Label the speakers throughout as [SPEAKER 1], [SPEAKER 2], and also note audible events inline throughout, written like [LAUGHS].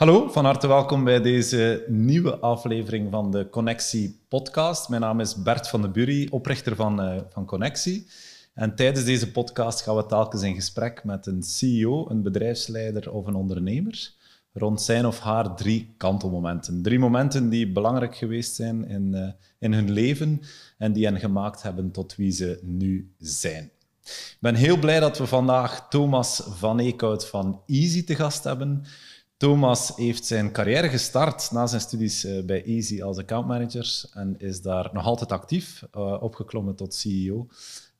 [SPEAKER 1] Hallo, van harte welkom bij deze nieuwe aflevering van de Connectie podcast. Mijn naam is Bert van de Bury, oprichter van, eh, van Connectie. En tijdens deze podcast gaan we telkens in gesprek met een CEO, een bedrijfsleider of een ondernemer rond zijn of haar drie kantelmomenten. Drie momenten die belangrijk geweest zijn in, eh, in hun leven en die hen gemaakt hebben tot wie ze nu zijn. Ik ben heel blij dat we vandaag Thomas van Eekhout van Easy te gast hebben. Thomas heeft zijn carrière gestart na zijn studies eh, bij Easy als accountmanager en is daar nog altijd actief, uh, opgeklommen tot CEO.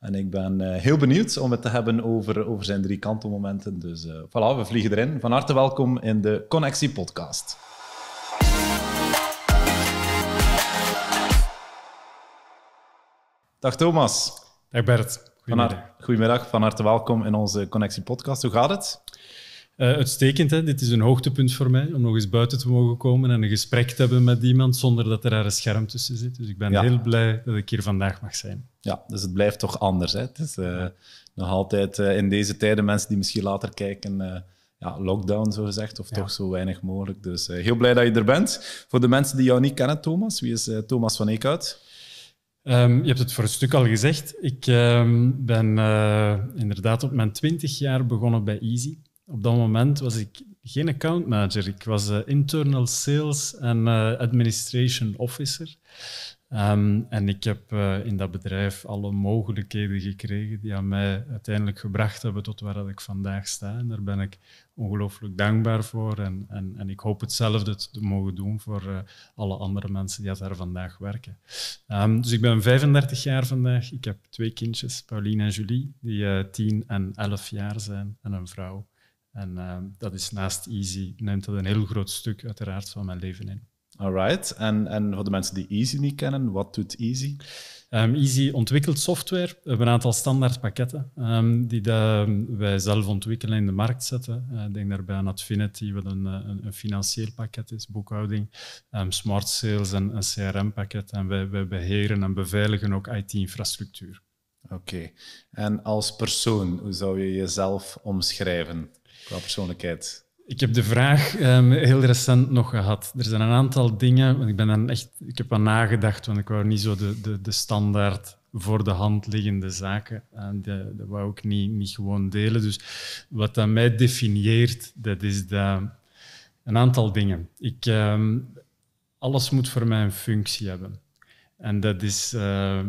[SPEAKER 1] En ik ben eh, heel benieuwd om het te hebben over, over zijn drie kantelmomenten. Dus uh, voilà, we vliegen erin. Van harte welkom in de Connectie Podcast. Dag Thomas. Dag Bert. goedemiddag, van harte welkom in onze Connectie Podcast. Hoe gaat het?
[SPEAKER 2] Eh, uitstekend, hè? dit is een hoogtepunt voor mij, om nog eens buiten te mogen komen en een gesprek te hebben met iemand zonder dat er daar een scherm tussen zit. Dus ik ben heel blij dat ik hier vandaag mag zijn.
[SPEAKER 1] Ja, dus het blijft toch anders. Hè? Het is eh, nog altijd eh, in deze tijden, mensen die misschien later kijken, ja, lockdown zo gezegd, of toch zo weinig mogelijk. Dus heel blij dat je er bent. Voor de mensen die jou niet kennen, Thomas, wie is Thomas van Eekhout?
[SPEAKER 2] Ehm, je hebt het voor een stuk al gezegd. Ik ehm, ben inderdaad op mijn twintig jaar begonnen bij Easy op dat moment was ik geen account manager. Ik was eh, internal sales en eh, administration officer. Ehm, en ik heb eh, in dat bedrijf alle mogelijkheden gekregen die aan mij uiteindelijk gebracht hebben tot waar dat ik vandaag sta. En daar ben ik ongelooflijk dankbaar voor. En, en, en ik hoop hetzelfde te mogen doen voor alle andere mensen die daar vandaag werken. Ehm, dus ik ben 35 jaar vandaag. Ik heb twee kindjes, Pauline en Julie, die 10 en 11 jaar zijn, en een vrouw en ehm, dat is naast Easy, neemt dat een heel groot stuk uiteraard van mijn leven in.
[SPEAKER 1] Alright. En, en voor de mensen die Easy niet kennen, wat
[SPEAKER 2] doet Easy? Ehm, Easy ontwikkelt software. We hebben een aantal standaard pakketten ehm, die wij zelf ontwikkelen en in de markt zetten. Uh, denk daarbij aan Adfinity, wat een, eh, een, financieel pakket is, boekhouding, smart sales en een CRM-pakket. En wij, beheren en beveiligen ook IT-infrastructuur.
[SPEAKER 1] Oké. En als persoon, hoe zou je jezelf omschrijven? qua persoonlijkheid? Ik heb de vraag
[SPEAKER 2] ehm, heel recent nog gehad. Er zijn een aantal dingen, want ik ben dan echt, ik heb wel nagedacht, want ik wou niet zo de, de, de standaard voor de hand liggende zaken. En ehm, dat, wou ik niet, niet gewoon delen. Dus wat dat mij definieert, dat is dat, een aantal dingen. Ik, ehm, alles moet voor mij een functie hebben. En dat is eh,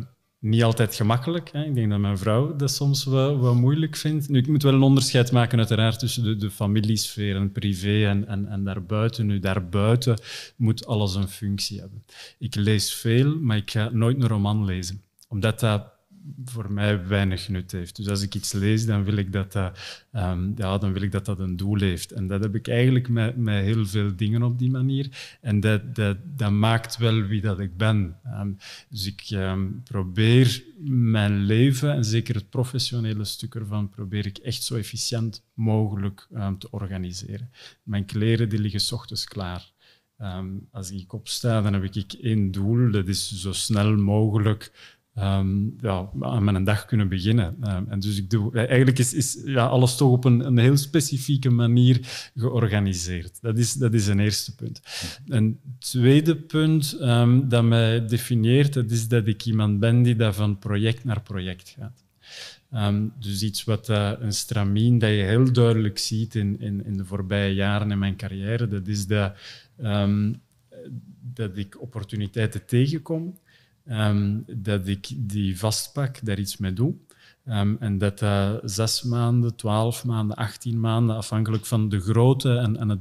[SPEAKER 2] niet altijd gemakkelijk. Hè. Ik denk dat mijn vrouw dat soms wel, wel, moeilijk vindt. Nu, ik moet wel een onderscheid maken uiteraard tussen de, de familiesfeer en privé en, en, en daarbuiten. Nu, daarbuiten moet alles een functie hebben. Ik lees veel, maar ik ga nooit een roman lezen. Omdat dat voor mij weinig nut heeft. Dus als ik iets lees, dan wil ik dat dat, ehm, ja, dan wil ik dat, dat een doel heeft. En dat heb ik eigenlijk met, met heel veel dingen op die manier. En dat, dat, dat maakt wel wie dat ik ben. Ehm, dus ik ehm, probeer mijn leven, en zeker het professionele stuk ervan, probeer ik echt zo efficiënt mogelijk te organiseren. Mijn kleren die liggen s ochtends klaar. als ik opsta, dan heb ik één doel, dat is zo snel mogelijk um, ja, aan mijn dag kunnen beginnen. Ehm, en dus ik doe, eh, eigenlijk is, is ja, alles toch op een, een heel specifieke manier georganiseerd. Dat is, dat is een eerste punt. Een tweede punt ehm, dat mij definieert, dat is dat ik iemand ben die dat van project naar project gaat. dus iets wat eh, een stramien dat je heel duidelijk ziet in, in, in, de voorbije jaren in mijn carrière, dat is dat, dat ik opportuniteiten tegenkom Ehm, dat ik die vastpak, daar iets mee doe. Ehm, en dat dat zes maanden, twaalf maanden, achttien maanden, afhankelijk van de grootte en, en, het,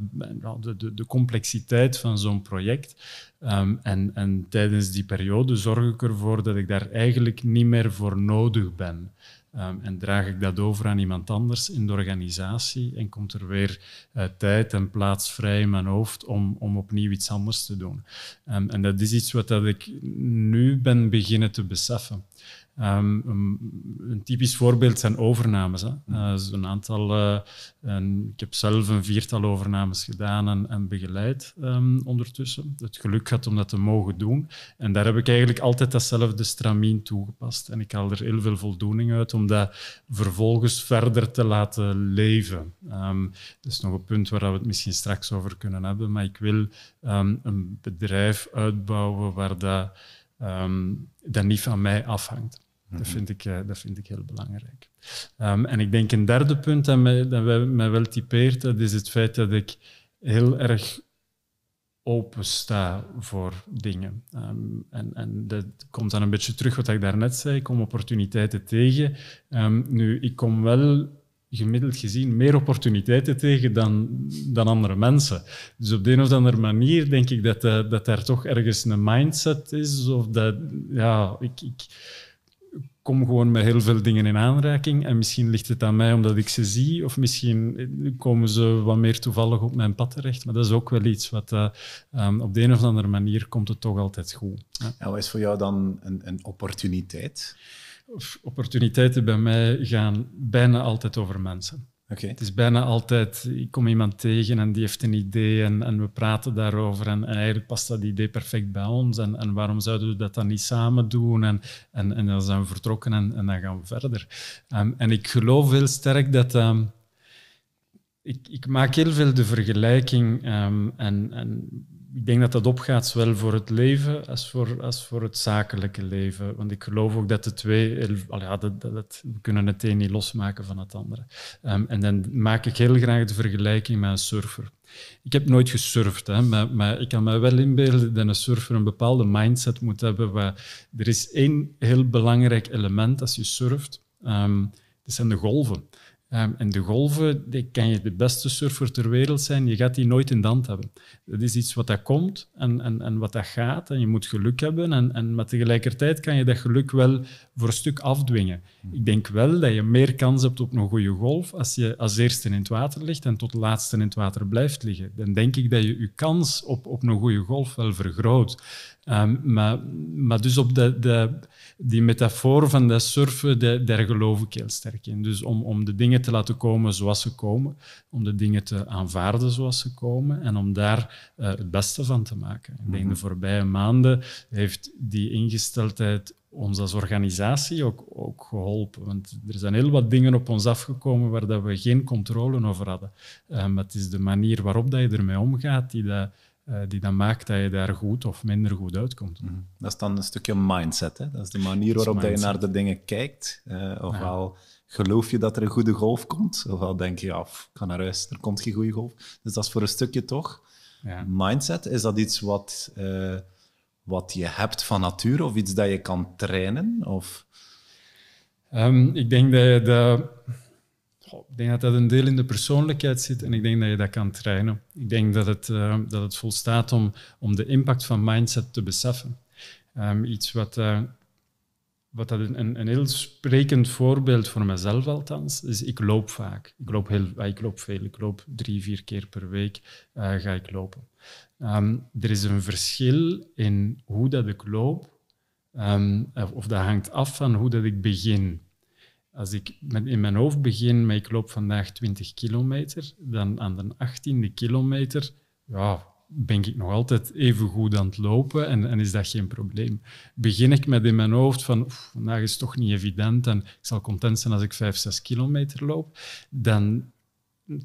[SPEAKER 2] de, de, de, complexiteit van zo'n project. Ehm, en, en tijdens die periode zorg ik ervoor dat ik daar eigenlijk niet meer voor nodig ben. Ehm, en draag ik dat over aan iemand anders in de organisatie en komt er weer eh, tijd en plaats vrij in mijn hoofd om, om opnieuw iets anders te doen. Ehm, en dat is iets wat dat ik nu ben beginnen te beseffen. Ehm, een typisch voorbeeld zijn overnames. Hè. Mm. Eh, dus een aantal, eh, ik heb zelf een viertal overnames gedaan en, begeleid ehm, ondertussen. Het geluk gehad om dat te mogen doen. En daar heb ik eigenlijk altijd datzelfde stramien toegepast. En ik haal er heel veel voldoening uit om dat vervolgens verder te laten leven. Ehm, dat is nog een punt waar we het misschien straks over kunnen hebben. Maar ik wil een bedrijf uitbouwen waar dat, dat niet van mij afhangt. Dat mhm. vind ik, eh, dat vind ik heel belangrijk. Ehm, en ik denk een derde punt dat mij, mij wel typeert, dat is het feit dat ik heel erg open sta voor dingen. Ehm, en, en dat komt dan een beetje terug wat ik daarnet zei. Ik kom opportuniteiten tegen. Ehm, nu, ik kom wel gemiddeld gezien meer opportuniteiten tegen dan, dan andere mensen. Dus op de een of andere manier denk ik dat, eh, dat daar toch ergens een mindset is. Of dat, ja, ik, ik kom gewoon met heel veel dingen in aanraking. En misschien ligt het aan mij omdat ik ze zie, of misschien komen ze wat meer toevallig op mijn pad terecht. Maar dat is ook wel iets wat eh, ehm, op de een of andere manier komt het toch altijd goed.
[SPEAKER 1] Ja. wat is voor jou dan een, een opportuniteit?
[SPEAKER 2] opportuniteiten bij mij gaan bijna altijd over mensen. Het is bijna altijd, ik kom iemand tegen en die heeft een idee en, en we praten daarover en, eigenlijk past dat idee perfect bij ons en, en waarom zouden we dat dan niet samen doen? En, en, en dan zijn we vertrokken en, en dan gaan we verder. Ehm, en ik geloof heel sterk dat... Ehm, ik, ik maak heel veel de vergelijking ehm, en, en ik denk dat dat opgaat zowel voor het leven als voor, als voor het zakelijke leven. Want ik geloof ook dat de twee, eh, al ja, dat, dat, we kunnen het een niet losmaken van het andere. Ehm, en dan maak ik heel graag de vergelijking met een surfer. Ik heb nooit gesurfd, hè, maar, maar, ik kan me wel inbeelden dat een surfer een bepaalde mindset moet hebben. Waar, er is één heel belangrijk element als je surft, um, dat zijn de golven. Um, en de golven, kan je de beste surfer ter wereld zijn, je gaat die nooit in de hand hebben. Dat is iets wat dat komt en, en, en wat dat gaat en je moet geluk hebben. En, en, maar tegelijkertijd kan je dat geluk wel voor een stuk afdwingen. Ik denk wel dat je meer kans hebt op een goede golf als je als eerste in het water ligt en tot de laatste in het water blijft liggen. Dan denk ik dat je je kans op, op een goede golf wel vergroot. Ehm, maar, maar dus op de... de die metafoor van dat surfen, daar geloof ik heel sterk in. Dus om, om de dingen te laten komen zoals ze komen, om de dingen te aanvaarden zoals ze komen en om daar eh, het beste van te maken. Ik denk mhm. de voorbije maanden heeft die ingesteldheid ons als organisatie ook, ook geholpen. Want er zijn heel wat dingen op ons afgekomen waar dat we geen controle over hadden. Eh, maar het is de manier waarop dat je ermee omgaat die dat eh, die dan maakt dat je daar goed of minder goed uitkomt. Mhm.
[SPEAKER 1] Dat is dan een stukje mindset. Hè? Dat is de manier waarop dat, je naar de dingen kijkt. Eh, ofwel geloof je dat er een goede golf komt, ofwel denk je, ja, kan ga naar huis, er komt geen goede golf. Dus dat is voor een stukje toch. Ja. Mindset, is dat iets wat, eh, wat je hebt van nature of iets dat je kan trainen? Of... Ehm, ik denk dat je de
[SPEAKER 2] ik denk dat dat een deel in de persoonlijkheid zit en ik denk dat je dat kan trainen. Ik denk dat het, eh, dat het volstaat om, om de impact van mindset te beseffen. Ehm, iets wat, eh, wat dat een, een heel sprekend voorbeeld voor mezelf althans is, ik loop vaak. Ik loop, heel, ah, ik loop veel, ik loop drie, vier keer per week eh, ga ik lopen. Ehm, er is een verschil in hoe dat ik loop, ehm, of dat hangt af van hoe dat ik begin. Als ik in mijn hoofd begin met ik loop vandaag 20 kilometer, dan aan de 18e kilometer ja, ben ik nog altijd even goed aan het lopen en, en is dat geen probleem. Begin ik met in mijn hoofd van oef, vandaag is toch niet evident en ik zal content zijn als ik 5, 6 kilometer loop, dan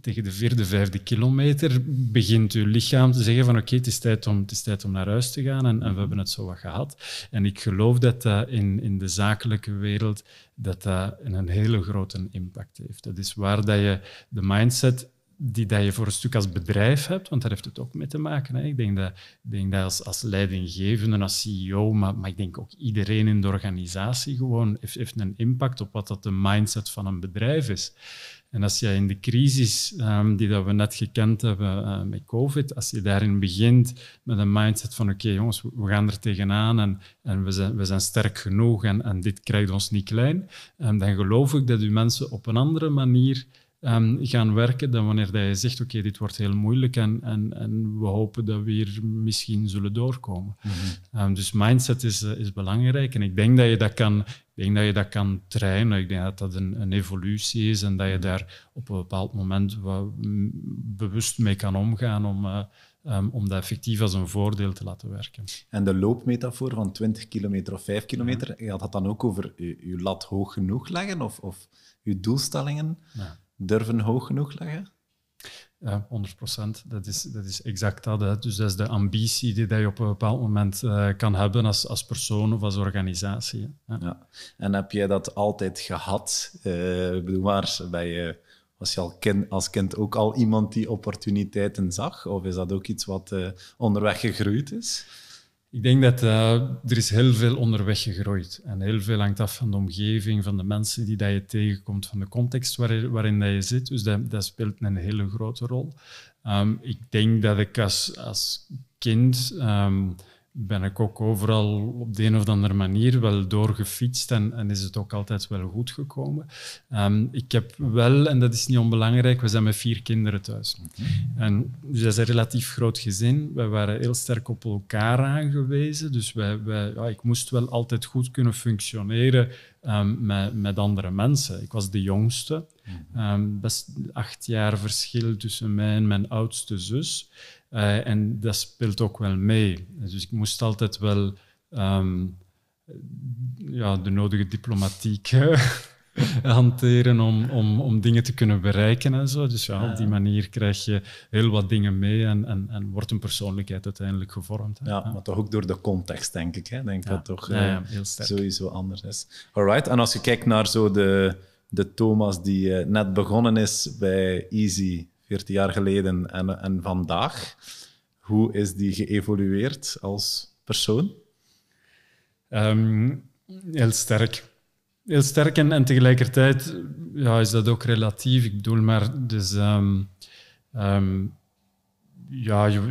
[SPEAKER 2] tegen de vierde, vijfde kilometer begint uw lichaam te zeggen van oké, het is tijd om het is tijd om naar huis te gaan en, en, we mhm. hebben het zo wat gehad. En ik geloof dat dat in, in de zakelijke wereld dat dat een hele grote impact heeft. Dat is waar dat je de mindset die dat je voor een stuk als bedrijf hebt, want daar heeft het ook mee te maken. Hè. Ik denk dat, ik denk dat als, als leidinggevende, als CEO, maar, maar ik denk ook iedereen in de organisatie gewoon heeft, heeft een impact op wat dat de mindset van een bedrijf is. En als je in de crisis ehm, die dat we net gekend hebben eh, met COVID, als je daarin begint met een mindset van oké jongens, we gaan er tegenaan en, en we, zijn, we zijn sterk genoeg en, en dit krijgt ons niet klein, ehm, dan geloof ik dat u mensen op een andere manier gaan werken dan wanneer je zegt, oké, dit wordt heel moeilijk en, en, en we hopen dat we hier misschien zullen doorkomen. Mhm. Ehm, dus mindset is, eh, is belangrijk en ik denk dat je dat kan, ik denk dat je dat kan trainen. Ik denk dat dat een, een evolutie is en dat je daar op een bepaald moment bewust mee kan omgaan om... Eh, ehm, om dat effectief als een voordeel te laten werken.
[SPEAKER 1] En de loopmetafoor van 20 kilometer of 5 kilometer, ja. je had dat dan ook over je, lat hoog genoeg leggen of, of je doelstellingen? Ja durven hoog genoeg leggen?
[SPEAKER 2] Ja, 100 procent. Dat is, dat is exact dat. Dus dat is de ambitie die je op een bepaald moment eh, kan hebben als, als persoon of als
[SPEAKER 1] organisatie. Ja. En heb jij dat altijd gehad? Uh, ik bedoel, waar je, was je al kind, als kind ook al iemand die opportuniteiten zag? Of is dat ook iets wat eh, onderweg gegroeid is?
[SPEAKER 2] Ik denk dat eh, er is heel veel onderweg gegroeid. En heel veel hangt af van de omgeving, van de mensen die dat je tegenkomt, van de context waarin dat je zit. Dus dat, dat, speelt een hele grote rol. Ehm, ik denk dat ik als, als kind ehm, ben ik ook overal op de een of andere manier wel doorgefietst en, en is het ook altijd wel goed gekomen. Ehm, ik heb wel, en dat is niet onbelangrijk, we zijn met vier kinderen thuis. Mhm. En, dus dat is een relatief groot gezin. We waren heel sterk op elkaar aangewezen. Dus wij, wij ja, ik moest wel altijd goed kunnen functioneren ehm, met, met andere mensen. Ik was de jongste. Mhm. Ehm, best acht jaar verschil tussen mij en mijn oudste zus. Eh, en dat speelt ook wel mee. Dus ik moest altijd wel ehm, ja, de nodige diplomatiek eh, [LAUGHS] hanteren om, om, om dingen te kunnen bereiken en zo. Dus ja, op die manier krijg je heel wat dingen mee en, en, en wordt
[SPEAKER 1] een persoonlijkheid uiteindelijk gevormd. Ja, maar toch ook door de context, denk ik. Hè? Denk dat toch ja, eh, sowieso anders is. Alright, en als je kijkt naar zo de, de Thomas die net begonnen is bij Easy veertien jaar geleden en, en vandaag. Hoe is die geëvolueerd als persoon? Ehm,
[SPEAKER 2] heel sterk. Heel sterk en, en tegelijkertijd ja, is dat ook relatief. Ik bedoel, maar dus, ehm, ehm, ja, je,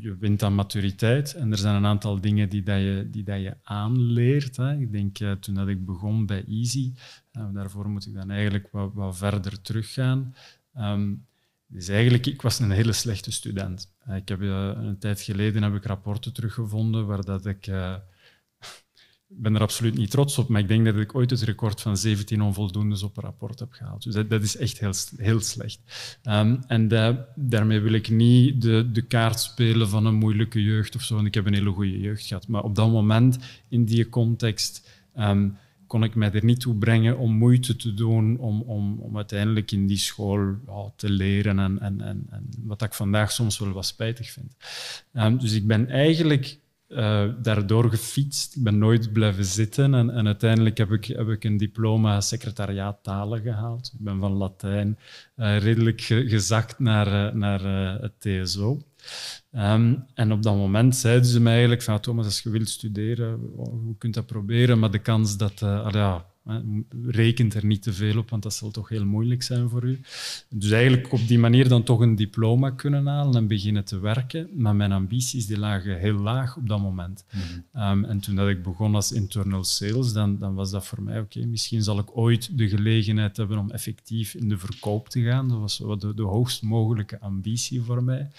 [SPEAKER 2] je, wint aan maturiteit en er zijn een aantal dingen die, dat je, die dat je aanleert. Hè. Ik denk eh, toen dat ik begon bij Easy, eh, daarvoor moet ik dan eigenlijk wat, wat verder teruggaan. Dus eigenlijk, ik was een hele slechte student. Eh, ik heb, eh, een tijd geleden heb ik rapporten teruggevonden waar dat eh, ik... ben er absoluut niet trots op, maar ik denk dat ik ooit het record van 17 onvoldoendes op een rapport heb gehaald. Dus dat, is echt heel, heel slecht. Um, en daarmee wil ik niet de, de kaart spelen van een moeilijke jeugd of zo. En ik heb een hele goede jeugd gehad. Maar op dat moment, in die context, ehm, kon ik mij er niet toe brengen om moeite te doen om, om, om uiteindelijk in die school ja, te leren. En, en, en, en, wat ik vandaag soms wel wat spijtig vind. Ehm, dus ik ben eigenlijk eh, daardoor gefietst. Ik ben nooit blijven zitten. En, en, uiteindelijk heb ik, heb ik een diploma secretariaat talen gehaald. Ik ben van Latijn eh, redelijk gezakt naar, eh, naar het TSO. Ehm, en op dat moment zeiden ze mij eigenlijk van Thomas, als je wilt studeren, hoe kunt dat proberen? Maar de kans dat, eh, ja, rekent er niet te veel op, want dat zal toch heel moeilijk zijn voor u. Dus eigenlijk op die manier dan toch een diploma kunnen halen en beginnen te werken. Maar mijn ambities die lagen heel laag op dat moment. Mhm. Ehm, en toen dat ik begon als internal sales, dan, dan was dat voor mij, oké, misschien zal ik ooit de gelegenheid hebben om effectief in de verkoop te gaan. Dat was de, de hoogst mogelijke ambitie voor mij.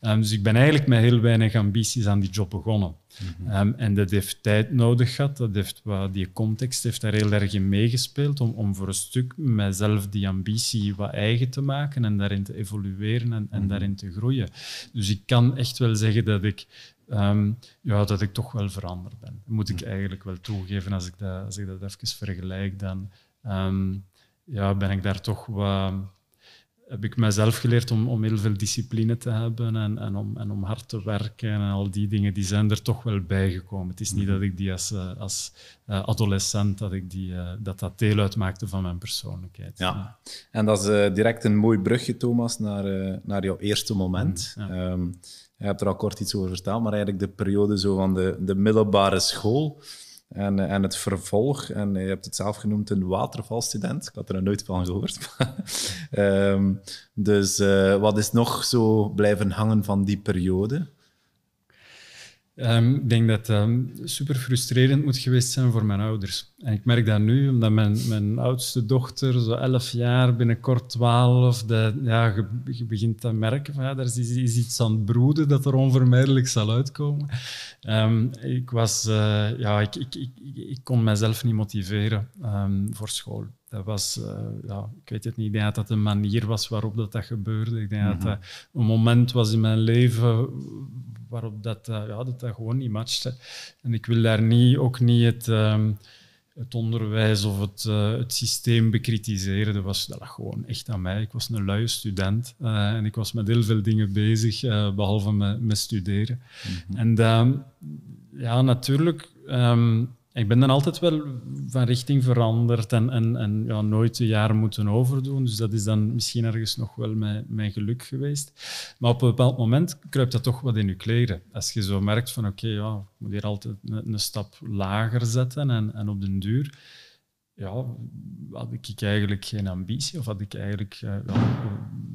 [SPEAKER 2] Ehm, dus ik ben eigenlijk met heel weinig ambities aan die job begonnen. Mhm. Ehm, en dat heeft tijd nodig gehad. Dat heeft wat, die context heeft daar heel erg in meegespeeld om, om voor een stuk mezelf die ambitie wat eigen te maken en daarin te evolueren en, en mhm. daarin te groeien. Dus ik kan echt wel zeggen dat ik ehm, ja, dat ik toch wel veranderd ben. moet ik mhm. eigenlijk wel toegeven als ik dat, als ik dat even vergelijk. Dan ehm, ja, ben ik daar toch wat heb ik mezelf geleerd om, om heel veel discipline te hebben en, en, om, en om hard te werken en al die dingen, die zijn er toch wel bijgekomen. Het is niet mhm. dat ik die als, eh, als eh, adolescent, dat, ik die, eh, dat dat deel uitmaakte van mijn persoonlijkheid. Ja,
[SPEAKER 1] en dat is direct een mooi brugje, Thomas, naar, naar jouw eerste moment. Mhm, je ehm, hebt er al kort iets over verteld, maar eigenlijk de periode zo van de, de middelbare school... En, eh, en het vervolg, en je hebt het zelf genoemd een watervalstudent. Ik had er nooit van gehoord. um, [LAUGHS] dus eh, wat is nog zo blijven hangen van die periode?
[SPEAKER 2] Ehm, ik denk dat het ehm, super frustrerend moet geweest zijn voor mijn ouders. En ik merk dat nu, omdat mijn, mijn oudste dochter, zo 11 jaar, binnenkort 12, ja, je, begint te merken van ja, er is, iets aan het broeden dat er onvermijdelijk zal uitkomen. Ehm, ik, was, eh, ja, ik, ik, ik, ik, kon mezelf niet motiveren voor school. Dat was, eh, ja, ik weet het niet, ik denk dat dat een manier was waarop dat, dat gebeurde. Ik denk dat mhm. dat een moment was in mijn leven waarop dat, eh, ja, dat, gewoon niet matchte. En ik wil daar niet, ook niet het, ehm, het onderwijs of het, eh, het systeem bekritiseren. Dat, was, dat lag gewoon echt aan mij. Ik was een luie student eh, en ik was met heel veel dingen bezig, behalve met, met studeren. Mhm. En ehm, ja, natuurlijk. Ehm, ik ben dan altijd wel van richting veranderd en, en, en ja, nooit een jaar moeten overdoen. Dus dat is dan misschien ergens nog wel mijn, mijn geluk geweest. Maar op een bepaald moment kruipt dat toch wat in je kleren. Als je zo merkt van oké, ja, ik moet hier altijd een, stap lager zetten en, en op den duur ja, had ik eigenlijk geen ambitie. Of had ik eigenlijk, eh,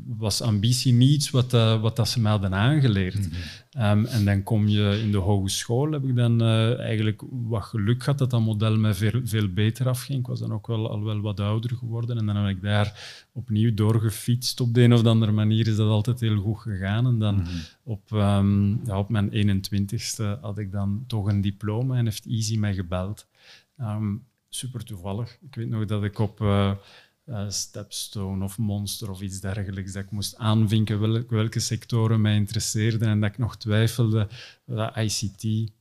[SPEAKER 2] was ambitie niet iets wat, uh, wat dat ze mij hadden aangeleerd. Mhm. Ehm, en dan kom je in de hogeschool, heb ik dan eh, eigenlijk wat geluk gehad dat dat model mij veel, veel beter afging. Ik was dan ook wel, al wel wat ouder geworden en dan heb ik daar opnieuw doorgefietst. Op de een of andere manier is dat altijd heel goed gegaan. En dan mhm. op, ehm, op mijn 21ste had ik dan toch een diploma en heeft Easy mij gebeld. Um, super toevallig. Ik weet nog dat ik op eh, eh, Stepstone of Monster of iets dergelijks, dat ik moest aanvinken welke sectoren mij interesseerden en dat ik nog twijfelde, dat ICT. Ik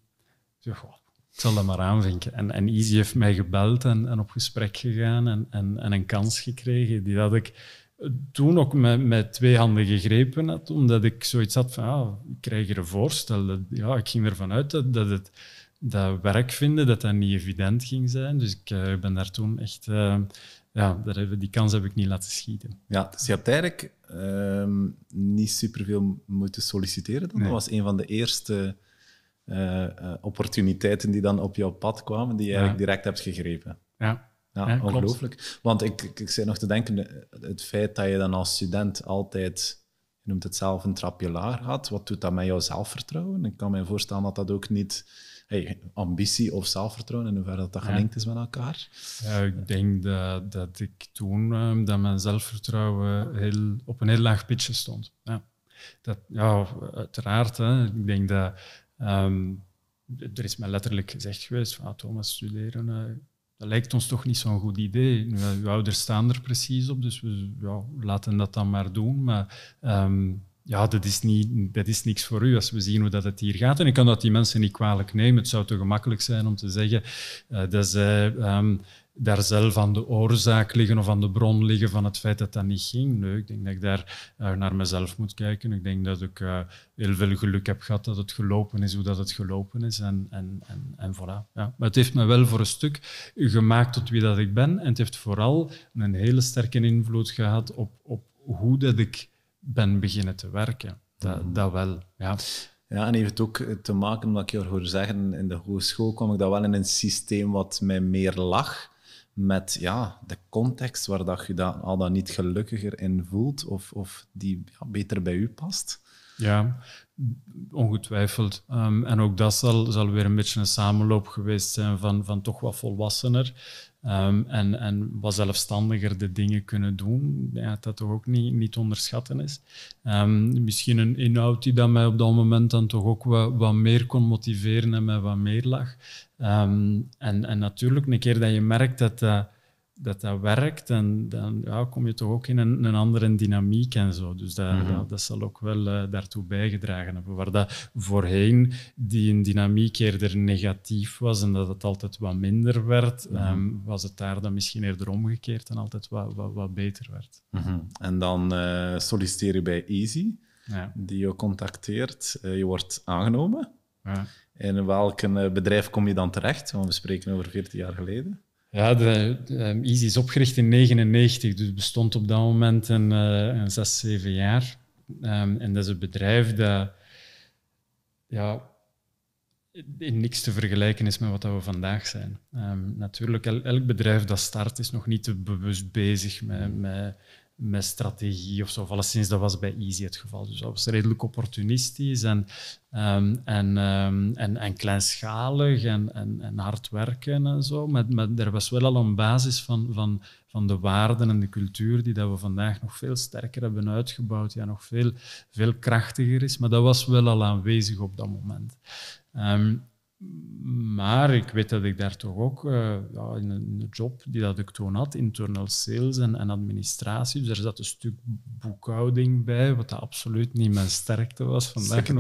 [SPEAKER 2] dacht, ik zal dat maar aanvinken. En, en Easy heeft mij gebeld en, en op gesprek gegaan en, en, en een kans gekregen die dat ik eh, toen ook met, met twee handen gegrepen had, omdat ik zoiets had van, ah, ik krijg er een voorstel. Dat, ja, ik ging ervan uit dat, dat het dat werk vinden, dat dat niet evident ging zijn. Dus ik eh, ben daar toen echt... Eh, ja, daar die kans heb ik niet laten schieten.
[SPEAKER 1] Ja, dus je hebt eigenlijk ehm, niet superveel moeten solliciteren dan? Dat was een van de eerste eh, opportuniteiten die dan op jouw pad kwamen, die je eigenlijk direct hebt gegrepen. Ja. Ja, ongelooflijk. Want ik, ik, zit nog te denken, het feit dat je dan als student altijd je noemt het zelf een trapje lager had. Wat doet dat met jouw zelfvertrouwen? Ik kan me voorstellen dat dat ook niet hey, ambitie of zelfvertrouwen, in hoeverre dat, dat gelinkt is met elkaar?
[SPEAKER 2] Ja, ik denk dat, dat ik toen, ehm, dat mijn zelfvertrouwen heel, op een heel laag pitje stond. Ja, dat, ja uiteraard. Ik denk dat... Ehm, er is mij letterlijk gezegd geweest van ah, Thomas, studeren, eh, dat lijkt ons toch niet zo'n goed idee. Eh, uw ouders staan er precies op, dus we ja, laten dat dan maar doen. Maar ehm, ja, dat is, niet, dat is niks voor u als we zien hoe dat het hier gaat. En ik kan dat die mensen niet kwalijk nemen. Het zou te gemakkelijk zijn om te zeggen eh, dat zij ehm, daar zelf aan de oorzaak liggen of aan de bron liggen van het feit dat dat niet ging. Nee, ik denk dat ik daar eh, naar mezelf moet kijken. Ik denk dat ik eh, heel veel geluk heb gehad dat het gelopen is hoe dat het gelopen is. En, en, en, en voilà. Ja. Maar het heeft me wel voor een stuk gemaakt tot wie dat ik ben. En het heeft vooral een hele sterke invloed gehad op, op hoe dat ik ben beginnen te werken.
[SPEAKER 1] Dat, mm-hmm. dat wel, ja. Ja, en heeft ook eh, te maken, omdat ik je hoor zeggen, in de hogeschool kwam ik dat wel in een systeem wat mij meer lag met ja, de context waar dat je dat, al dan niet gelukkiger in voelt of, of die beter bij u past.
[SPEAKER 2] Ja, ongetwijfeld. Ehm, en ook dat zal, zal weer een beetje een samenloop geweest zijn van, van toch wat volwassener. Ehm, en, en wat zelfstandiger de dingen kunnen doen, ja, dat toch ook niet, niet onderschatten is. Ehm, misschien een inhoud die dat mij op dat moment dan toch ook wat, meer kon motiveren en mij wat meer lag. Ehm, en, en natuurlijk, een keer dat je merkt dat... Eh, dat dat werkt, dan, dan ja, kom je toch ook in een, een andere dynamiek en zo. Dus dat, mhm. dat, zal ook wel eh, daartoe bijgedragen hebben. Waar dat voorheen die een dynamiek eerder negatief was en dat het altijd wat minder werd, mhm. ehm, was het daar dan misschien eerder omgekeerd en altijd wat, wat, beter werd.
[SPEAKER 1] Mhm. En dan eh, solliciteer je bij Easy, ja. die je contacteert. Eh, je wordt aangenomen. Ja. In welk bedrijf kom je dan terecht? Want we spreken over 14 jaar geleden.
[SPEAKER 2] Ja, ehm, Easy is opgericht in 1999, dus bestond op dat moment een, eh, zes, zeven jaar. Ehm, en dat is een bedrijf dat ja, in niks te vergelijken is met wat we vandaag zijn. Ehm, natuurlijk, elk bedrijf dat start is nog niet te bewust bezig met, met met strategie of zo. alleszins, dat was bij Easy het geval. Dus dat was redelijk opportunistisch en, ehm, en, ehm, en, en, kleinschalig en, en, en, hard werken en zo. Maar, er was wel al een basis van, van, van de waarden en de cultuur die dat we vandaag nog veel sterker hebben uitgebouwd. Ja, nog veel, veel krachtiger is. Maar dat was wel al aanwezig op dat moment. Ehm, maar ik weet dat ik daar toch ook eh, ja, in een job die dat ik toen had, internal sales en, en administratie, dus er zat een stuk boekhouding bij, wat dat absoluut niet mijn sterkte was. Vandaag [LAUGHS]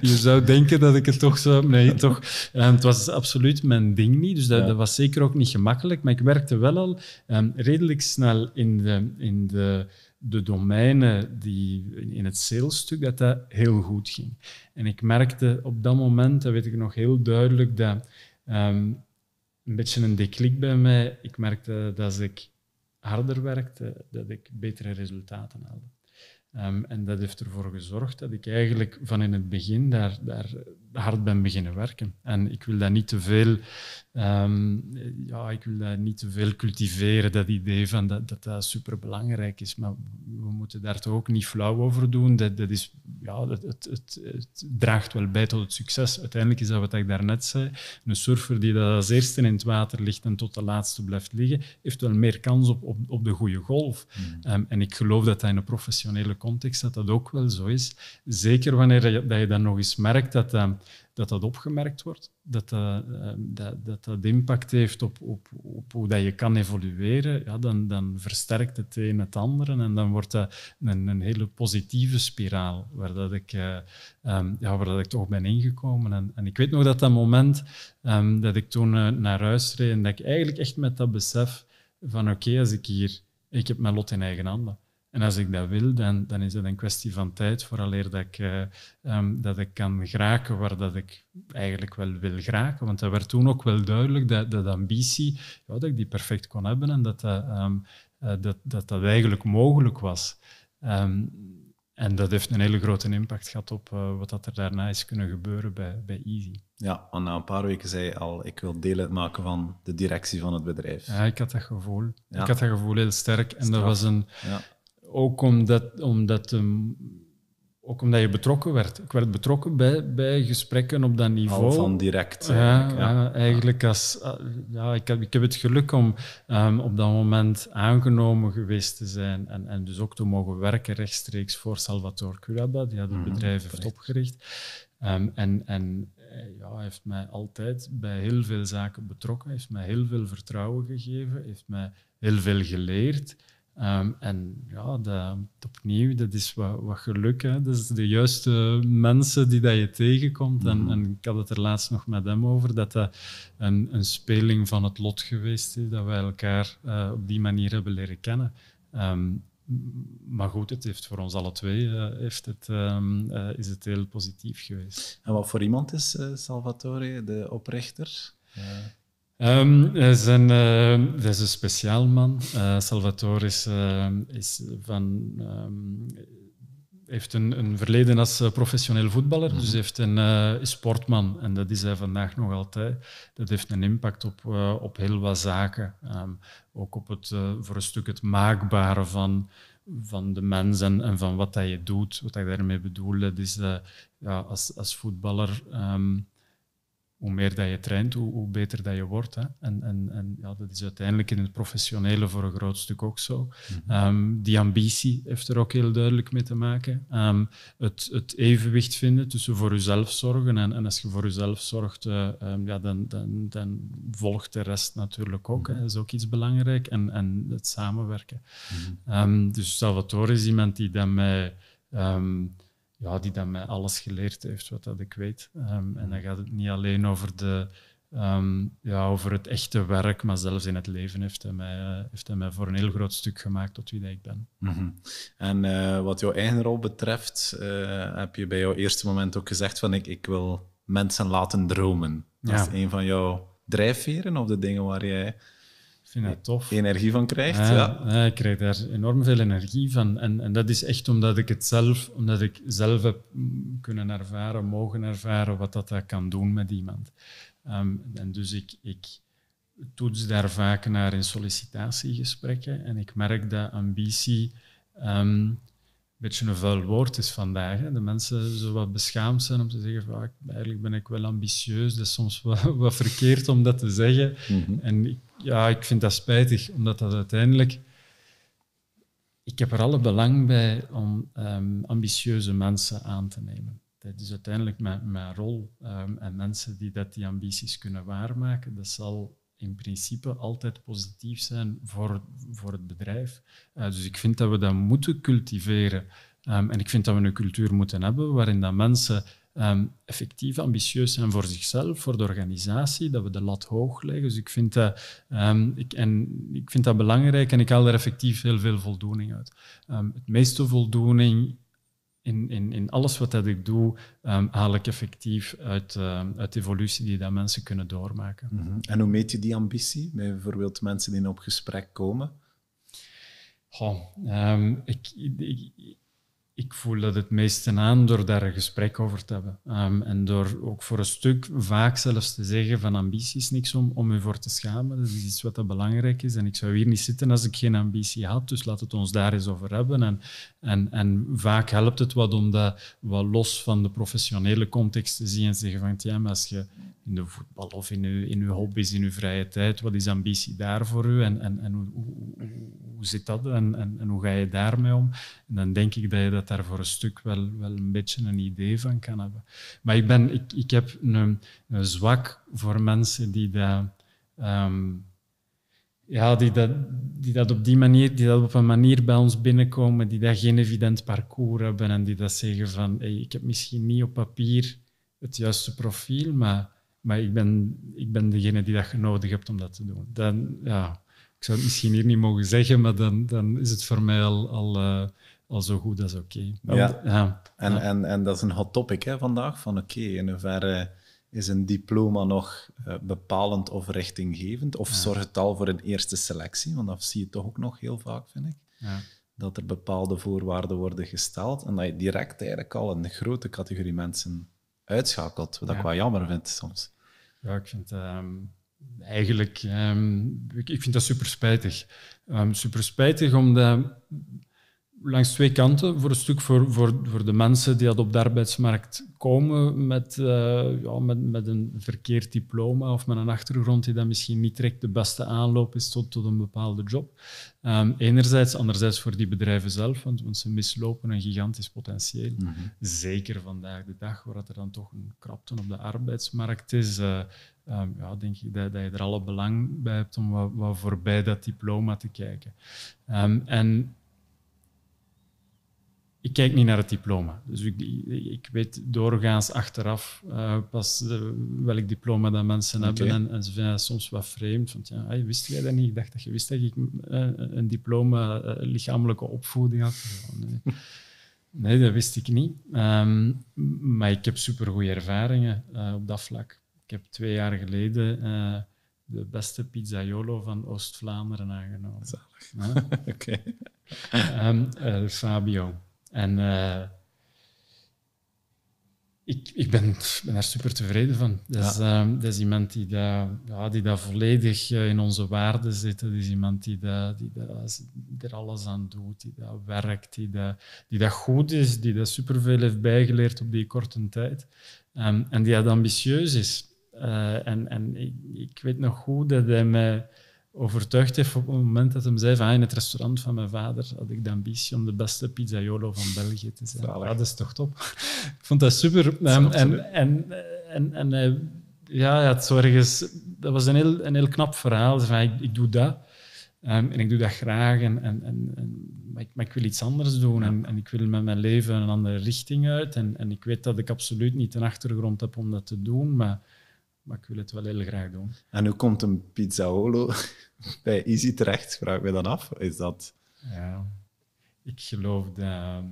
[SPEAKER 2] Je zou denken dat ik het toch zou. Nee, toch. Eh, het was absoluut mijn ding niet, dus dat, dat, was zeker ook niet gemakkelijk. Maar ik werkte wel al ehm, redelijk snel in de... In de de domeinen die in het salesstuk, dat dat heel goed ging. En ik merkte op dat moment, dat weet ik nog heel duidelijk, dat ehm, een beetje een deklik bij mij. Ik merkte dat als ik harder werkte, dat ik betere resultaten had. Ehm, en dat heeft ervoor gezorgd dat ik eigenlijk van in het begin daar, daar hard ben beginnen werken. En ik wil dat niet te veel, ehm, ja, ik wil dat niet te veel cultiveren, dat idee van dat dat, dat superbelangrijk is. Maar we moeten daar toch ook niet flauw over doen. Dat, dat is, ja, het, het, het, draagt wel bij tot het succes. Uiteindelijk is dat wat ik daarnet zei. Een surfer die dat als eerste in het water ligt en tot de laatste blijft liggen, heeft wel meer kans op, op, op de goede golf. Hmm. Ehm, en ik geloof dat dat in een professionele context dat dat ook wel zo is. Zeker wanneer je, dat je dan nog eens merkt dat... Ehm, dat dat opgemerkt wordt, dat ehm, dat, dat, dat, impact heeft op, op, op, hoe dat je kan evolueren, ja, dan, dan versterkt het een het andere en dan wordt dat een, een hele positieve spiraal waar, dat ik, eh, ehm, ja, waar dat ik toch ben ingekomen. En, en ik weet nog dat dat moment ehm, dat ik toen eh, naar huis reed en dat ik eigenlijk echt met dat besef van oké, als ik hier, ik heb mijn lot in eigen handen. En als ik dat wil, dan, dan is het een kwestie van tijd, vooraleer dat ik, eh, ehm, dat ik kan geraken waar dat ik eigenlijk wel wil geraken. Want dat werd toen ook wel duidelijk, dat, dat ambitie, ja, dat ik die perfect kon hebben en dat dat, ehm, eh, dat, dat, dat eigenlijk mogelijk was. Ehm, en dat heeft een hele grote impact gehad op eh, wat dat er daarna is kunnen gebeuren bij, bij Easy.
[SPEAKER 1] Ja, want na een paar weken zei je al, ik wil deel uitmaken van de directie van het bedrijf. Ja,
[SPEAKER 2] ik had dat gevoel. Ik had dat gevoel heel sterk. En dat was een... Ja ook omdat, omdat, um, ook omdat je betrokken werd. Ik werd betrokken bij, bij gesprekken op dat niveau. Al van direct. ja, eigenlijk als... Eh, ja, ik, heb, ik heb het geluk om ehm, op dat moment aangenomen geweest te zijn en, en dus ook te mogen werken rechtstreeks voor Salvatore Curaba, die het bedrijf heeft opgericht. Ehm, en en eh, ja, hij heeft mij altijd bij heel veel zaken betrokken, heeft mij heel veel vertrouwen gegeven, heeft mij heel veel geleerd. Ehm, en ja, opnieuw, dat is wat, wat geluk. Hè. Dat is de juiste mensen die dat je tegenkomt. En, mhm. en, ik had het er laatst nog met hem over, dat dat een, een speling van het lot geweest is, dat wij elkaar eh, op die manier hebben leren kennen. Ehm, maar goed, het heeft voor ons alle twee eh, heeft het, ehm, eh, is
[SPEAKER 1] het heel positief geweest. En wat voor iemand is Salvatore, de oprichter
[SPEAKER 2] Um, is een, speciaal man. Eh, Salvatore is, ehm, is van, heeft een, een, verleden als eh, professioneel voetballer, dus mhm. heeft een, eh, sportman. En dat is hij vandaag nog altijd. Dat heeft een impact op, op heel wat zaken. ook op het, voor een stuk het maakbare van, van de mens en, en van wat hij je doet. Wat ik daarmee bedoel, dat is ja, als, als voetballer hoe meer dat je traint, hoe, beter dat je wordt. Hè. En, en, en ja, dat is uiteindelijk in het professionele voor een groot stuk ook zo. Mhm. Ehm, die ambitie heeft er ook heel duidelijk mee te maken. Ehm, het, het, evenwicht vinden tussen voor jezelf zorgen. En, en als je voor jezelf zorgt, eh, ehm, ja, dan, dan, dan, volgt de rest natuurlijk ook. Hè. Mhm. Dat is ook iets belangrijk. En, en het samenwerken. Mhm. dus Salvatore is iemand die dan mij ja, die dan mij alles geleerd heeft wat dat ik weet. Ehm, en mm. dan gaat het niet alleen over, de, ehm, ja, over het echte werk, maar zelfs in het leven heeft hij mij, eh, heeft mij voor een heel groot stuk gemaakt tot wie dat ik ben.
[SPEAKER 1] Mhm. En eh, wat jouw eigen rol betreft, eh, heb je bij jouw eerste moment ook gezegd van ik, ik wil mensen laten dromen. Dat is een van jouw drijfveren of de dingen waar jij vind dat tof. energie van krijgt. Ja,
[SPEAKER 2] ik krijg daar enorm veel energie van. En, en dat is echt omdat ik het zelf, omdat ik zelf heb kunnen ervaren, mogen ervaren, wat dat, dat kan doen met iemand. Ehm, en dus ik, ik toets daar vaak naar in sollicitatiegesprekken en ik merk dat ambitie ehm, beetje een vuil woord is vandaag. De mensen zo wat beschaamd zijn om te zeggen van ah, eigenlijk ben ik wel ambitieus. Dat is soms wat, [LAUGHS] verkeerd om dat te zeggen. Mhm. En ik, ja, ik vind dat spijtig, omdat dat uiteindelijk... Ik heb er alle belang bij om ehm, ambitieuze mensen aan te nemen. Dat is uiteindelijk mijn, mijn rol. Ehm, en mensen die dat, die ambities kunnen waarmaken, dat zal in principe altijd positief zijn voor, voor het bedrijf. Eh, dus ik vind dat we dat moeten cultiveren. Ehm, en ik vind dat we een cultuur moeten hebben waarin dat mensen ehm, effectief ambitieus zijn voor zichzelf, voor de organisatie, dat we de lat hoog leggen. Dus ik vind dat, ehm, ik, en ik vind dat belangrijk en ik haal er effectief heel veel voldoening uit. het meeste voldoening in, in, in alles wat dat ik doe, um, haal ik effectief uit, ehm, uit de evolutie die dat mensen kunnen doormaken. Mhm.
[SPEAKER 1] En hoe meet je die ambitie met bijvoorbeeld mensen die op gesprek komen? Goh,
[SPEAKER 2] ehm, ik, ik, ik voel dat het meeste aan door daar een gesprek over te hebben. Ehm, en door ook voor een stuk vaak zelfs te zeggen van ambitie is niks om, om u voor te schamen. Dat is iets wat dat belangrijk is. En ik zou hier niet zitten als ik geen ambitie had. Dus laat het ons daar eens over hebben. En, en, en vaak helpt het wat om dat wat los van de professionele context te zien en te zeggen van ja, maar als je in de voetbal of in uw, in uw hobby's, in uw vrije tijd, wat is ambitie daar voor u? En, en, en hoe, hoe, hoe zit dat en, en, en, hoe ga je daarmee om? En dan denk ik dat je dat daar voor een stuk wel, wel een beetje een idee van kan hebben. Maar ik, ben, ik, ik heb een, zwak voor mensen die dat... Ehm, ja, die dat, die dat op die manier, die dat op een manier bij ons binnenkomen, die dat geen evident parcours hebben en die dat zeggen van, hey, ik heb misschien niet op papier het juiste profiel, maar, maar ik, ben, ik ben degene die dat genodigd nodig hebt om dat te doen. Dan, ja, ik zou het misschien hier niet mogen zeggen, maar dan, dan is het voor mij al, al, eh, al zo goed als oké. Ja. ja. En,
[SPEAKER 1] En, en dat is een hot topic hè, vandaag, van oké, in hoeverre is een diploma nog eh, bepalend of richtinggevend? Of zorgt het al voor een eerste selectie? Want dat zie je toch ook nog heel vaak, vind ik. Dat er bepaalde voorwaarden worden gesteld en dat je direct eigenlijk al een grote categorie mensen uitschakelt, wat ik wel jammer vind soms.
[SPEAKER 2] Ja, ik vind... Ehm, eigenlijk, ehm, ik, ik, vind dat super spijtig. Ehm, super spijtig omdat langs twee kanten. Voor een stuk voor, voor, voor de mensen die op de arbeidsmarkt komen met, eh, ja, met, met een verkeerd diploma of met een achtergrond die dan misschien niet direct de beste aanloop is tot, tot een bepaalde job. Ehm, enerzijds, anderzijds voor die bedrijven zelf, want, want ze mislopen een gigantisch potentieel. Mhm. Zeker vandaag de dag, waar er dan toch een krapte op de arbeidsmarkt is. Eh, ehm, ja, denk ik dat, dat, je er alle belang bij hebt om wat, voorbij dat diploma te kijken. Ehm, en ik kijk niet naar het diploma. Dus ik, ik weet doorgaans achteraf eh, pas welk diploma dat mensen hebben. En, en, ze vinden soms wat vreemd. Want ja, hey, wist jij dat niet? Ik dacht dat je wist dat ik eh, een diploma eh, lichamelijke opvoeding had. [LAUGHS] nee. dat wist ik niet. Ehm, maar ik heb supergoeie ervaringen op dat vlak. Ik heb twee jaar geleden de beste pizzaiolo van Oost-Vlaanderen aangenomen. Zalig. [LAUGHS] Ehm, Fabio. En eh, ik, ik ben, ben daar super tevreden van. Dat is, ehm, iemand die daar ja, dat volledig eh, in onze waarden zit. Dat is iemand die, dat, die, er alles aan doet, die dat werkt, die dat, die goed is, die dat superveel heeft bijgeleerd op die korte tijd. Ehm, en die dat ambitieus is. Eh, en en ik, ik, weet nog goed dat hij mij overtuigd heeft op het moment dat hij zei van ah, in het restaurant van mijn vader had ik de ambitie om de beste pizzaiolo van België te zijn. dat is toch top. [LAUGHS] ik vond dat super. Ehm, en, en, en, en, ja, het dat was een heel, een heel knap verhaal. Van, ik, ik doe dat ehm, en ik doe dat graag, en, en, en, maar, ik, wil iets anders doen en, en ik wil met mijn leven een andere richting uit. En, en ik weet dat ik absoluut niet een achtergrond heb om dat te doen, maar maar ik wil het wel heel graag doen.
[SPEAKER 1] En hoe komt een pizzaolo [LAUGHS] bij Easy terecht, vraag me dan af. Is dat...
[SPEAKER 2] Ja, ik geloof dat...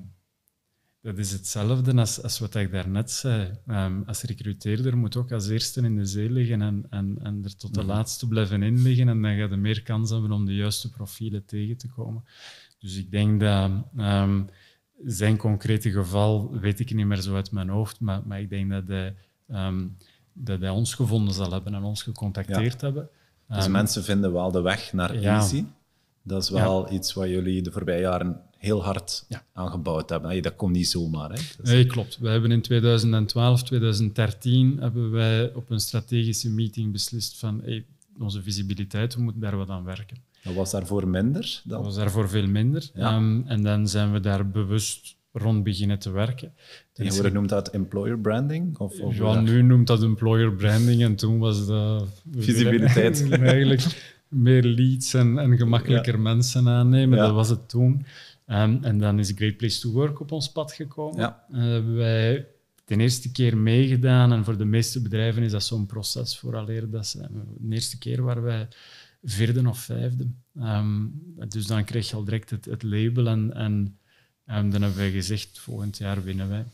[SPEAKER 2] Dat is hetzelfde als, als wat ik daarnet zei. Um, als recruteerder moet ook als eerste in de zee liggen en, en, en er tot de mhm. laatste blijven in liggen. En dan ga je meer kans hebben om de juiste profielen tegen te komen. Dus ik denk dat... Ehm, zijn concrete geval weet ik niet meer zo uit mijn hoofd, maar, maar ik denk dat de... Ehm, dat bij ons gevonden zal hebben en ons gecontacteerd hebben. Dus ehm, mensen
[SPEAKER 1] vinden wel de weg naar Easy. Dat is wel iets wat jullie de voorbije jaren heel hard aangebouwd hebben. Dat komt niet zomaar. Hè?
[SPEAKER 2] Nee, klopt. We hebben in 2012, 2013 hebben wij op een strategische meeting beslist van onze visibiliteit, we moeten daar wat aan
[SPEAKER 1] werken. Dat was daarvoor minder? Dan? Dat was daarvoor veel minder. Ehm,
[SPEAKER 2] en dan zijn we daar bewust rond beginnen te werken. En dus, noemt dat
[SPEAKER 1] employer branding? Of, of ja, nu
[SPEAKER 2] noemt dat employer branding en toen was dat... Visibiliteit. [LAUGHS] Eigenlijk meer leads en, en gemakkelijker mensen aannemen, dat was het toen. Ehm, en dan is Great Place to Work op ons pad gekomen. Ja. hebben eh, wij de eerste keer meegedaan en voor de meeste bedrijven is dat zo'n proces vooraleer dat ze... De eerste keer waar wij vierde of vijfde. Ehm, dus dan kreeg je al direct het, het label en, en en ehm, dan hebben wij gezegd, volgend jaar winnen wij.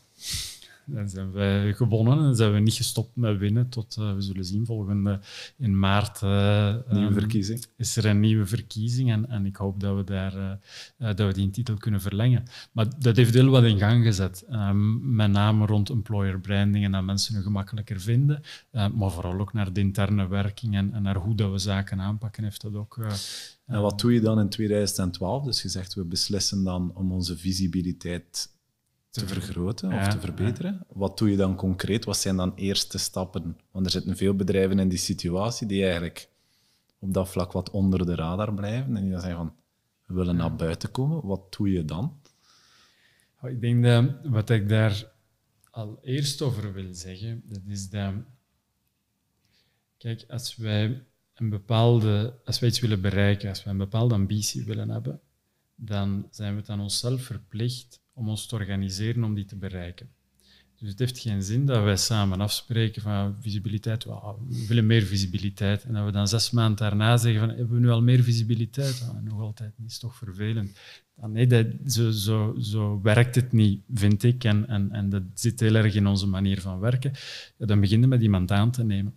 [SPEAKER 2] Dan zijn we gewonnen en zijn we niet gestopt met winnen tot, eh, we zullen zien, volgende in maart eh, nieuwe ehm, verkiezing. is er een nieuwe verkiezing en, en ik hoop dat we, daar, eh, dat we die titel kunnen verlengen. Maar dat heeft heel wat in gang gezet, um, met name rond employer branding en dat mensen hun gemakkelijker vinden, maar vooral ook naar de interne werking en, en naar hoe dat we zaken aanpakken heeft dat ook
[SPEAKER 1] en wat doe je dan in 2012? Dus je zegt, we beslissen dan om onze visibiliteit te vergroten of te verbeteren. Wat doe je dan concreet? Wat zijn dan eerste stappen? Want er zitten veel bedrijven in die situatie die eigenlijk op dat vlak wat onder de radar blijven. En die dan zeggen van, we willen naar buiten komen. Wat doe je dan? Oh, ik denk dat wat ik daar
[SPEAKER 2] al eerst over wil zeggen, dat is dat... Kijk, als wij een bepaalde, als we iets willen bereiken, als we een bepaalde ambitie willen hebben, dan zijn we het aan onszelf verplicht om ons te organiseren om die te bereiken. Dus het heeft geen zin dat wij samen afspreken van visibiliteit, we willen meer visibiliteit. En dat we dan zes maanden daarna zeggen van hebben we nu al meer visibiliteit? Ah, nog altijd niet, is toch vervelend. Ah, nee, dat, zo, zo, zo, werkt het niet, vind ik. En, en, en dat zit heel erg in onze manier van werken. dan beginnen met iemand aan te nemen.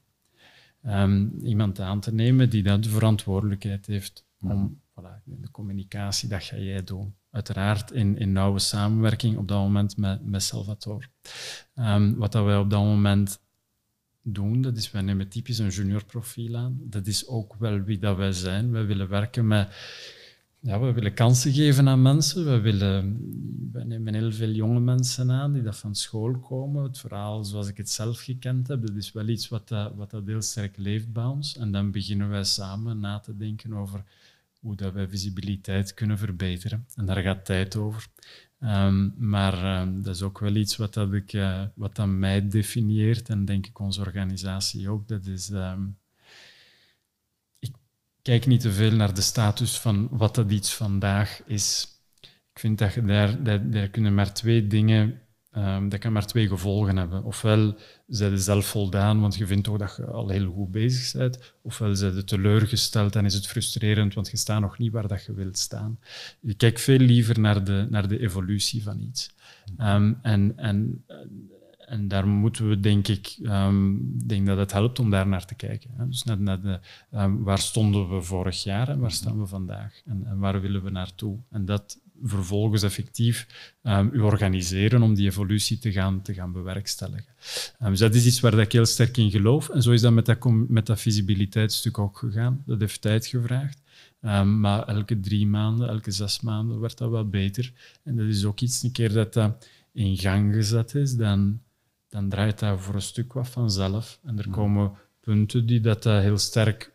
[SPEAKER 2] Ehm, iemand aan te nemen die dat de verantwoordelijkheid heeft om hmm. voilà, de communicatie, dat ga jij doen. Uiteraard in, in nauwe samenwerking op dat moment met, met Salvatore. Ehm, wat dat wij op dat moment doen, dat is wij nemen typisch een junior profiel aan. Dat is ook wel wie dat wij zijn. Wij willen werken met ja, we willen kansen geven aan mensen. We, willen, we nemen heel veel jonge mensen aan die dat van school komen. Het verhaal zoals ik het zelf gekend heb, dat is wel iets wat, dat, eh, wat dat heel sterk leeft bij ons. En dan beginnen wij samen na te denken over hoe dat wij visibiliteit kunnen verbeteren. En daar gaat tijd over. Ehm, maar ehm, dat is ook wel iets wat, dat ik, eh, wat aan mij definieert en denk ik onze organisatie ook. Dat is ehm, kijk niet te veel naar de status van wat dat iets vandaag is. Ik vind dat daar, daar, daar kunnen maar twee dingen, um, dat kan maar twee gevolgen hebben. Ofwel zijn ze zelf voldaan, want je vindt toch dat je al heel goed bezig bent. Ofwel zijn ze teleurgesteld, en is het frustrerend, want je staat nog niet waar dat je wilt staan. Je kijkt veel liever naar de, naar de evolutie van iets. Hm. Ehm, en en en daar moeten we, denk ehm, ik, denk dat het helpt om daar naar te kijken. Hè. Dus net de, eh, ehm, waar stonden we vorig jaar en waar staan we vandaag? En, en waar willen we naartoe? En dat vervolgens effectief ehm, u organiseren om die evolutie te gaan, te gaan bewerkstelligen. dus dat is iets waar ik heel sterk in geloof. En zo is dat met dat, met dat visibiliteitsstuk ook gegaan. Dat heeft tijd gevraagd. maar elke drie maanden, elke zes maanden werd dat wel beter. En dat is ook iets, een keer dat dat in gang gezet is, dan dan draait dat voor een stuk wat vanzelf. En er mhm. komen punten die dat, dat eh, heel sterk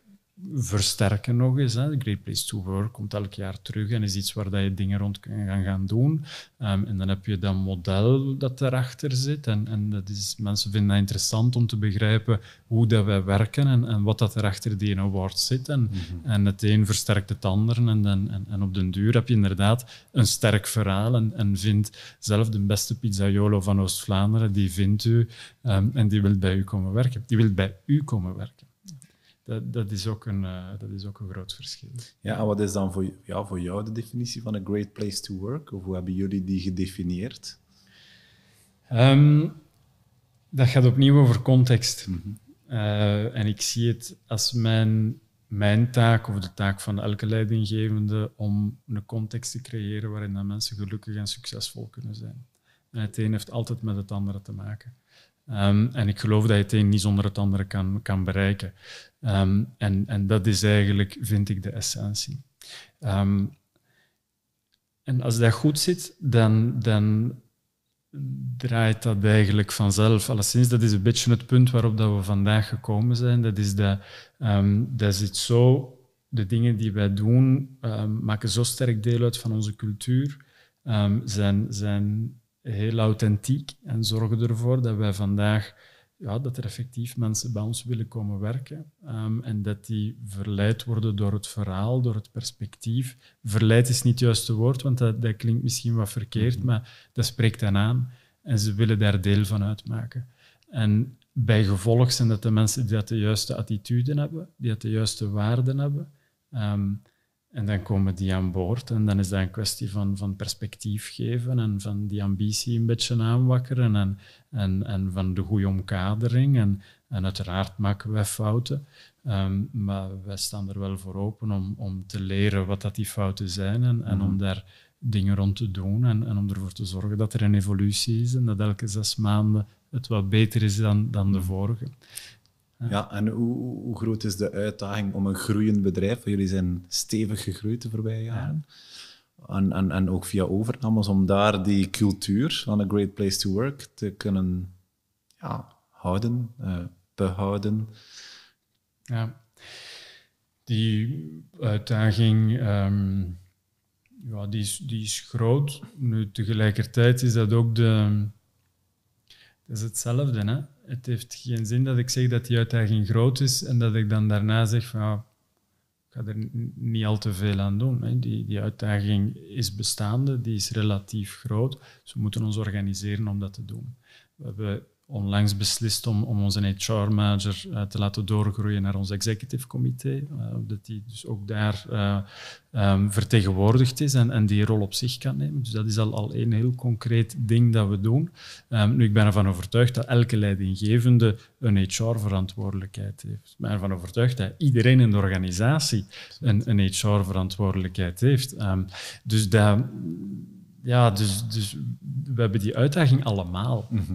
[SPEAKER 2] versterken nog eens. Hè. Great Place to Work komt elk jaar terug en is iets waar dat je dingen rond kan gaan, gaan doen. Ehm, en dan heb je dat model dat daarachter zit. En, en dat is, mensen vinden dat interessant om te begrijpen hoe dat wij werken en, en wat dat erachter die award zit. En, mhm. en het een versterkt het ander. En, en, en, op den duur heb je inderdaad een sterk verhaal. En, en vindt zelf de beste pizzaiolo van Oost-Vlaanderen, die vindt u ehm, en die wil bij u komen werken. Die wil bij u komen werken dat, dat, is ook een, eh, dat is ook een groot verschil.
[SPEAKER 1] Ja, en wat is dan voor, ja, voor jou de definitie van een great place to work? Of hoe hebben jullie die gedefinieerd?
[SPEAKER 2] Ehm, dat gaat opnieuw over context. Mhm. Eh, en ik zie het als mijn, mijn taak of de taak van elke leidinggevende om een context te creëren waarin dat mensen gelukkig en succesvol kunnen zijn. En het een heeft altijd met het andere te maken. Ehm, en ik geloof dat je het een niet zonder het andere kan, kan bereiken. Ehm, en, en dat is eigenlijk, vind ik, de essentie. Ehm, en als dat goed zit, dan, dan draait dat eigenlijk vanzelf. Alleszins, dat is een beetje het punt waarop dat we vandaag gekomen zijn. Dat is dat, dat zit zo, de dingen die wij doen, maken zo sterk deel uit van onze cultuur, zijn, zijn heel authentiek en zorgen ervoor dat wij vandaag, ja, dat er effectief mensen bij ons willen komen werken ehm, en dat die verleid worden door het verhaal, door het perspectief. Verleid is niet het juiste woord, want dat, dat klinkt misschien wat verkeerd, mhm. maar dat spreekt hen aan en ze willen daar deel van uitmaken. En bij gevolg zijn dat de mensen die dat de juiste attitude hebben, die dat de juiste waarden hebben. Ehm, en dan komen die aan boord en dan is dat een kwestie van, van perspectief geven en van die ambitie een beetje aanwakkeren en, en, en van de goede omkadering. En, en uiteraard maken wij fouten, ehm, maar wij staan er wel voor open om, om te leren wat dat die fouten zijn en, en om mhm. daar dingen rond te doen en, en om ervoor te zorgen dat er een evolutie is en dat elke zes maanden het wat beter is dan, dan de mhm. vorige.
[SPEAKER 1] Ja. en hoe, hoe, groot is de uitdaging om een groeiend bedrijf, jullie zijn stevig gegroeid de voorbije jaren, en, en, en ook via overnames, om daar die cultuur van a great place to work te kunnen ja, houden, eh, behouden?
[SPEAKER 2] Ja, die uitdaging. Ehm, ja, die is, die is groot. Nu, tegelijkertijd is dat ook de, het is hetzelfde. Hè? Het heeft geen zin dat ik zeg dat die uitdaging groot is en dat ik dan daarna zeg van ik ga er niet al te veel aan doen. Hè? Die, die uitdaging is bestaande, die is relatief groot. Dus we moeten ons organiseren om dat te doen. We hebben onlangs beslist om, om onze HR-manager eh, te laten doorgroeien naar ons executive comité. Uh, eh, dat die dus ook daar uh, vertegenwoordigd is en, en die rol op zich kan nemen. Dus dat is al, al een heel concreet ding dat we doen. Ehm, nu, ik ben ervan overtuigd dat elke leidinggevende een HR-verantwoordelijkheid heeft. Ik ben ervan overtuigd dat iedereen in de organisatie een, een HR-verantwoordelijkheid heeft. Ehm, dus dat... Ja, dus, dus we hebben die uitdaging allemaal. Mhm.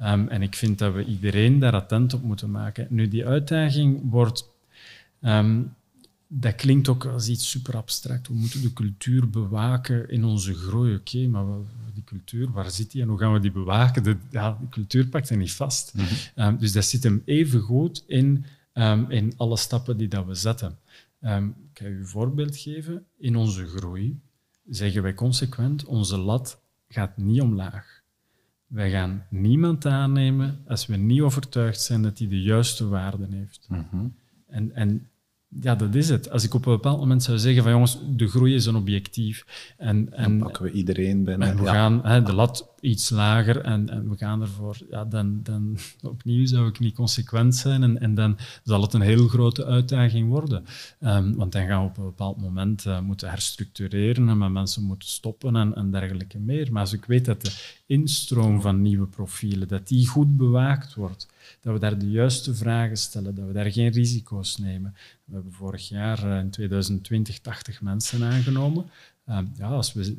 [SPEAKER 2] Ehm, en ik vind dat we iedereen daar attent op moeten maken. Nu, die uitdaging wordt. Ehm, dat klinkt ook als iets super abstract. We moeten de cultuur bewaken in onze groei. Oké, maar die cultuur, waar zit die en hoe gaan we die bewaken? De, ja, de cultuur pakt er niet vast. Mhm. Ehm, dus dat zit hem even goed in, in alle stappen die dat we zetten. Um, ik ga u een voorbeeld geven. In onze groei zeggen wij consequent: onze lat gaat niet omlaag wij gaan niemand aannemen als we niet overtuigd zijn dat hij de juiste waarden heeft. Mhm. En, en ja, dat is het. Als ik op een bepaald moment zou zeggen van jongens, de groei is een objectief. En, en, dan pakken we iedereen binnen. En we gaan hè, de lat iets lager en, en we gaan ervoor, ja, dan, dan opnieuw zou ik niet consequent zijn en, en dan zal het een heel grote uitdaging worden. Ehm, want dan gaan we op een bepaald moment eh, moeten herstructureren en mensen moeten stoppen en, en dergelijke meer. Maar als ik weet dat de instroom van nieuwe profielen, dat die goed bewaakt wordt, dat we daar de juiste vragen stellen, dat we daar geen risico's nemen. We hebben vorig jaar eh, in 2020 80 mensen aangenomen. Ehm, ja, als we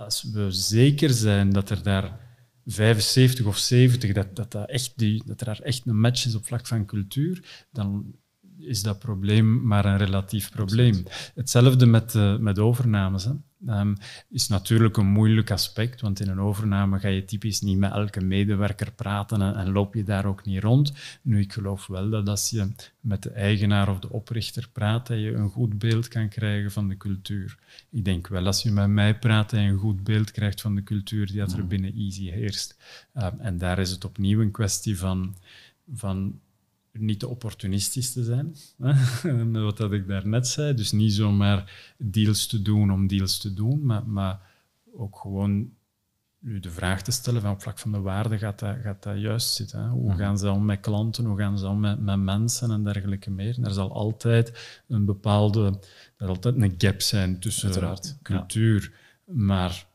[SPEAKER 2] als we zeker zijn dat er daar 75 of 70, dat, dat, dat, echt die, dat er daar echt een match is op vlak van cultuur, dan is dat probleem maar een relatief probleem. Hetzelfde met, uh, met overnames. Hè. Um, is natuurlijk een moeilijk aspect, want in een overname ga je typisch niet met elke medewerker praten en, loop je daar ook niet rond. Nu, ik geloof wel dat als je met de eigenaar of de oprichter praat, dat je een goed beeld kan krijgen van de cultuur. Ik denk wel, als je met mij praat, dat je een goed beeld krijgt van de cultuur die dat er mm. binnen Easy heerst. Ehm, en daar is het opnieuw een kwestie van, van niet te opportunistisch te zijn. Wat dat ik daarnet zei. Dus niet zomaar deals te doen om deals te doen, maar, maar ook gewoon u de vraag te stellen van op vlak van de waarde gaat dat, gaat dat juist zitten. Hè? Hoe mhm. gaan ze om met klanten, hoe gaan ze om met, met mensen en dergelijke meer. er zal altijd een bepaalde, er zal altijd een gap zijn tussen de cultuur, ja. maar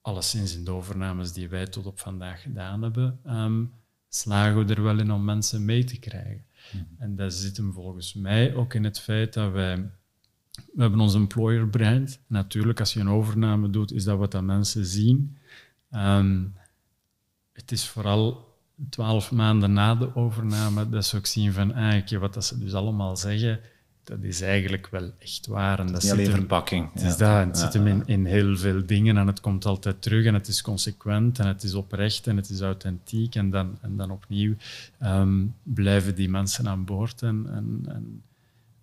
[SPEAKER 2] alleszins in de overnames die wij tot op vandaag gedaan hebben, ehm, slagen we er wel in om mensen mee te krijgen. Mhm. En dat zit hem volgens mij ook in het feit dat wij... We hebben ons employer brand. Natuurlijk, als je een overname doet, is dat wat dat mensen zien. Ehm, het is vooral twaalf maanden na de overname dat ze ook zien van, eigenlijk ah, wat dat ze dus allemaal zeggen, dat is eigenlijk wel echt waar. En dat niet alleen verpakking. Het is dat. zit hem in, in, heel veel dingen en het komt altijd terug en het is consequent en het is oprecht en het is authentiek. En dan, en dan opnieuw ehm, blijven die mensen aan boord en, en, en